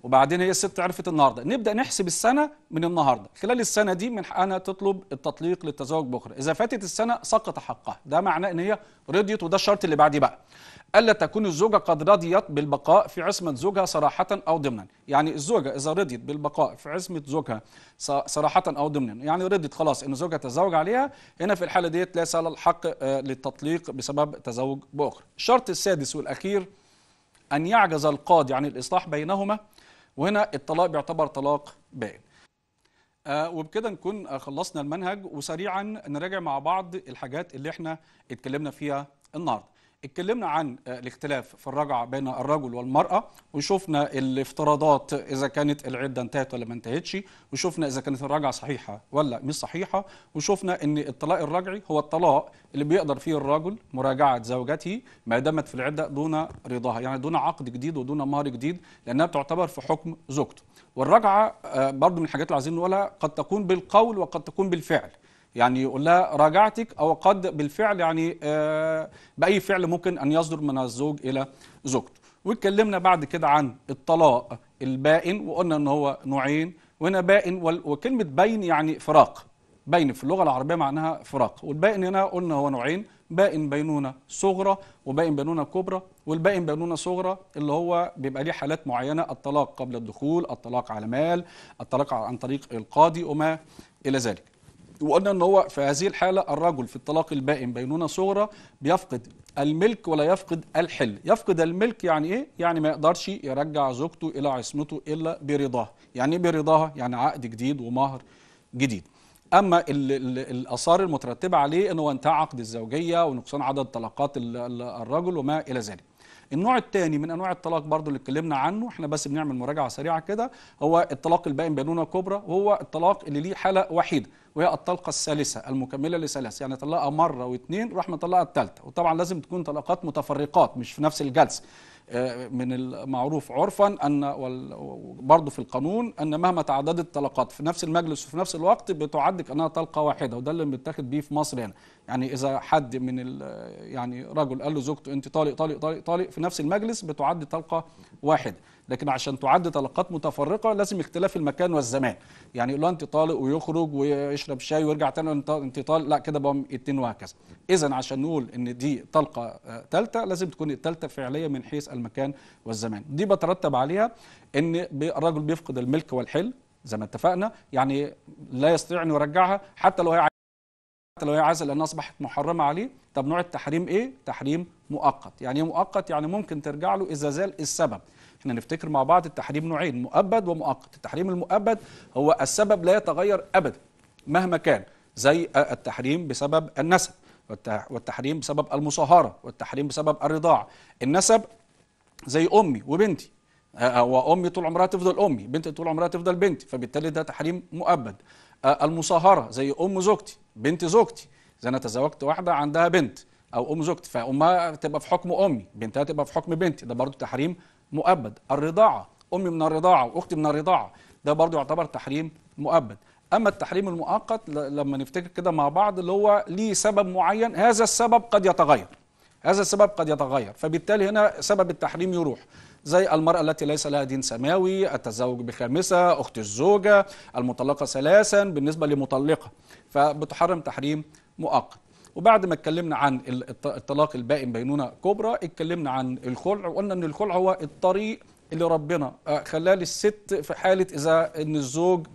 وبعدين هي الست عرفت النهارده نبدا نحسب السنه من النهارده خلال السنه دي من حقها تطلب التطليق للتزوج باخرى اذا فاتت السنه سقط حقها ده معناه ان هي رضيت وده الشرط اللي بعديه بقى ألا تكون الزوجة قد رضيت بالبقاء في عصمة زوجها صراحة أو ضمنا يعني الزوجة إذا رضيت بالبقاء في عصمة زوجها صراحة أو ضمنا يعني رضيت خلاص إن زوجها تزوج عليها هنا في الحالة ديت ليس لها الحق آه، للتطليق بسبب تزوج بأخرى الشرط السادس والأخير أن يعجز القاضي عن الإصلاح بينهما وهنا الطلاق بيعتبر طلاق بائن آه، وبكده نكون خلصنا المنهج وسريعا نراجع مع بعض الحاجات اللي احنا اتكلمنا فيها النهارده اتكلمنا عن آه، الاختلاف في الرجعة بين الرجل والمرأة وشفنا الافتراضات إذا كانت العدة انتهت ولا ما انتهتش وشفنا إذا كانت الرجعة صحيحة ولا مش صحيحة وشفنا أن الطلاق الرجعي هو الطلاق اللي بيقدر فيه الرجل مراجعة زوجته ما دامت في العدة دون رضاها يعني دون عقد جديد ودون مهر جديد لأنها بتعتبر في حكم زوجته والرجعة آه، برضو من الحاجات اللي عايزين نقولها قد تكون بالقول وقد تكون بالفعل يعني يقول لها راجعتك او قد بالفعل يعني آه، باي فعل ممكن ان يصدر من الزوج الى زوجته واتكلمنا بعد كده عن الطلاق البائن وقلنا ان هو نوعين وهنا بائن وكلمه بين يعني فراق بين في اللغه العربيه معناها فراق والبائن هنا قلنا هو نوعين بائن بينونه صغرى وبائن بينونه كبرى والبائن بينونه صغرى اللي هو بيبقى ليه حالات معينه الطلاق قبل الدخول الطلاق على مال الطلاق عن طريق القاضي وما الى ذلك وقلنا ان هو في هذه الحاله الرجل في الطلاق البائن بينونه صغرى بيفقد الملك ولا يفقد الحل يفقد الملك يعني ايه يعني ما يقدرش يرجع زوجته الى عصمته الا برضاها يعني ايه برضاها يعني عقد جديد ومهر جديد اما الاثار المترتبه عليه ان هو انتهى عقد الزوجيه ونقصان عدد طلاقات الرجل وما الى ذلك النوع الثاني من انواع الطلاق برضو اللي اتكلمنا عنه احنا بس بنعمل مراجعه سريعه كده هو الطلاق البائن بينونه كبرى وهو الطلاق اللي ليه حاله وحيده وهي الطلقه الثالثه المكمله لثلاث يعني طلقها مره واثنين راح مطلقها الثالثه وطبعا لازم تكون طلقات متفرقات مش في نفس الجلسه من المعروف عرفا ان برضه في القانون ان مهما تعددت الطلقات في نفس المجلس وفي نفس الوقت بتعد كانها طلقه واحده وده اللي بنتاخد بيه في مصر هنا يعني. يعني اذا حد من يعني رجل قال له زوجته انت طالق طالق طالق طالق في نفس المجلس بتعد طلقه واحده لكن عشان تعد طلقات متفرقه لازم اختلاف المكان والزمان يعني يقول انت طالق ويخرج ويشرب شاي ويرجع تاني انت طالق لا كده بقى اتنين وهكذا اذا عشان نقول ان دي طلقه ثالثه آه، لازم تكون الثالثه فعليه من حيث المكان والزمان دي بترتب عليها ان الراجل بيفقد الملك والحل زي ما اتفقنا يعني لا يستطيع ان يرجعها حتى لو هي حتى لو هي عايزه لانها اصبحت محرمه عليه طب نوع التحريم ايه تحريم مؤقت يعني إيه مؤقت يعني ممكن ترجع له اذا زال السبب احنا نفتكر مع بعض التحريم نوعين مؤبد ومؤقت التحريم المؤبد هو السبب لا يتغير ابدا مهما كان زي التحريم بسبب النسب والتحريم بسبب المصاهره والتحريم بسبب الرضاع النسب زي امي وبنتي وامي طول عمرها تفضل امي بنتي طول عمرها تفضل بنتي فبالتالي ده تحريم مؤبد المصاهره زي ام زوجتي بنت زوجتي اذا انا تزوجت واحده عندها بنت او ام زوجتي فامها تبقى في حكم امي بنتها تبقى في حكم بنتي ده برضو تحريم مؤبد الرضاعة أمي من الرضاعة وأختي من الرضاعة ده برضو يعتبر تحريم مؤبد أما التحريم المؤقت لما نفتكر كده مع بعض اللي هو ليه سبب معين هذا السبب قد يتغير هذا السبب قد يتغير فبالتالي هنا سبب التحريم يروح زي المرأة التي ليس لها دين سماوي التزوج بخامسة أخت الزوجة المطلقة ثلاثا بالنسبة لمطلقة فبتحرم تحريم مؤقت وبعد ما اتكلمنا عن الطلاق البائن بينونه كبرى اتكلمنا عن الخلع وقلنا ان الخلع هو الطريق اللي ربنا آه، خلاه للست في حاله اذا ان الزوج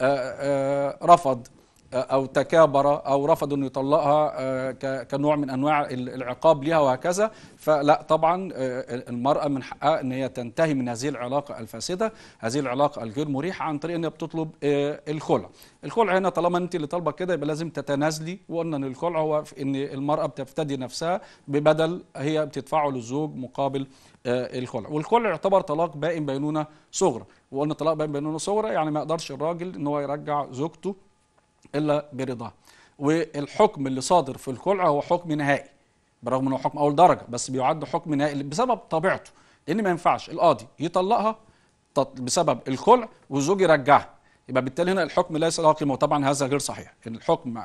آه، آه، رفض أو تكابر أو رفض أن يطلقها آه، كنوع من أنواع العقاب لها وهكذا فلا طبعا آه، المرأة من حقها أن هي تنتهي من هذه العلاقة الفاسدة هذه العلاقة الغير مريحة عن طريق أن هي بتطلب آه، الخلع الخلع هنا طالما أنت اللي طالبة كده يبقى لازم تتنازلي وقلنا أن الخلع هو أن المرأة بتفتدي نفسها ببدل هي بتدفعه للزوج مقابل الخلع والخلع يعتبر طلاق بائن بينونة صغرى وقلنا طلاق بائن بينونة صغرى يعني ما يقدرش الراجل أن هو يرجع زوجته إلا برضاه والحكم اللي صادر في الخلع هو حكم نهائي برغم انه حكم اول درجه بس بيعد حكم نهائي بسبب طبيعته لان ما ينفعش القاضي يطلقها بسبب الخلع وزوجي يرجعها يبقى بالتالي هنا الحكم ليس له قيمه وطبعا هذا غير صحيح الحكم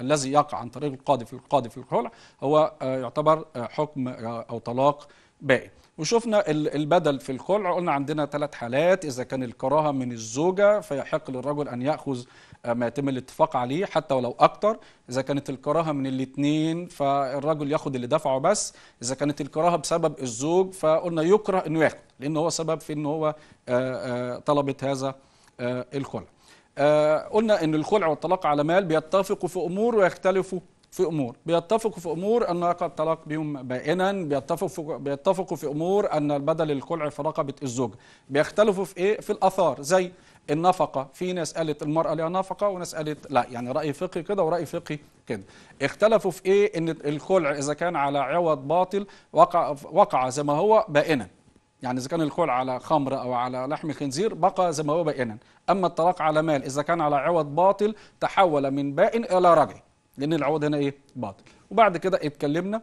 الذي يقع عن طريق القاضي في القاضي في الخلع هو آه، يعتبر آه، حكم آه، او طلاق باقي وشفنا البدل في الخلع قلنا عندنا ثلاث حالات اذا كان الكراهه من الزوجه فيحق للرجل ان ياخذ ما يتم الاتفاق عليه حتى ولو اكتر اذا كانت الكراهه من الاثنين فالرجل ياخد اللي دفعه بس اذا كانت الكراهه بسبب الزوج فقلنا يكره انه ياخد لان هو سبب في ان هو آه، آه، طلبت هذا آه، الخلع قلنا ان الخلع والطلاق على مال بيتفقوا في امور ويختلفوا في امور بيتفقوا في امور ان يقع الطلاق بهم بائنا بيتفقوا بيتفقوا في امور ان البدل الخلع في رقبه الزوج بيختلفوا في ايه في الاثار زي النفقه في ناس قالت المراه ليها نفقه وناس قالت لا يعني راي فقهي كده وراي فقهي كده اختلفوا في ايه ان الخلع اذا كان على عوض باطل وقع وقع زي ما هو بائنا يعني إذا كان الخلع على خمر أو على لحم خنزير بقى زي ما هو بائنا أما الطلاق على مال إذا كان على عوض باطل تحول من بائن إلى رجعي لأن العوض هنا إيه باطل وبعد كده اتكلمنا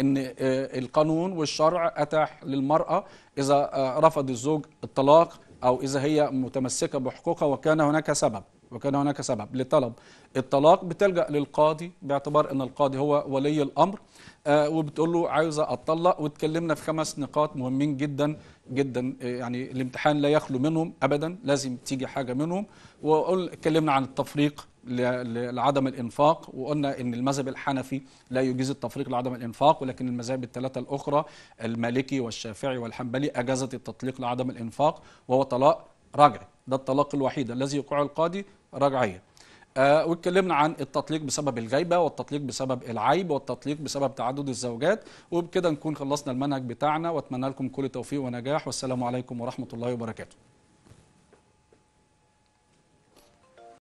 ان آه، القانون والشرع اتاح للمراه اذا آه، رفض الزوج الطلاق أو إذا هي متمسكة بحقوقها وكان هناك سبب وكان هناك سبب لطلب الطلاق بتلجأ للقاضي باعتبار أن القاضي هو ولي الأمر آه، وبتقول له عايزة أتطلق وتكلمنا في خمس نقاط مهمين جدا جدا آه، يعني الامتحان لا يخلو منهم أبدا لازم تيجي حاجة منهم واقول اتكلمنا عن التفريق لعدم الإنفاق وقلنا أن المذهب الحنفي لا يجيز التفريق لعدم الإنفاق ولكن المذاهب الثلاثة الأخرى المالكي والشافعي والحنبلي أجازت التطليق لعدم الإنفاق وهو طلاق رجعي ده الطلاق الوحيد الذي يوقعه القاضي رجعيه آه واتكلمنا عن التطليق بسبب الغيبه والتطليق بسبب العيب والتطليق بسبب تعدد الزوجات وبكده نكون خلصنا المنهج بتاعنا واتمنى لكم كل توفيق ونجاح والسلام عليكم ورحمه الله وبركاته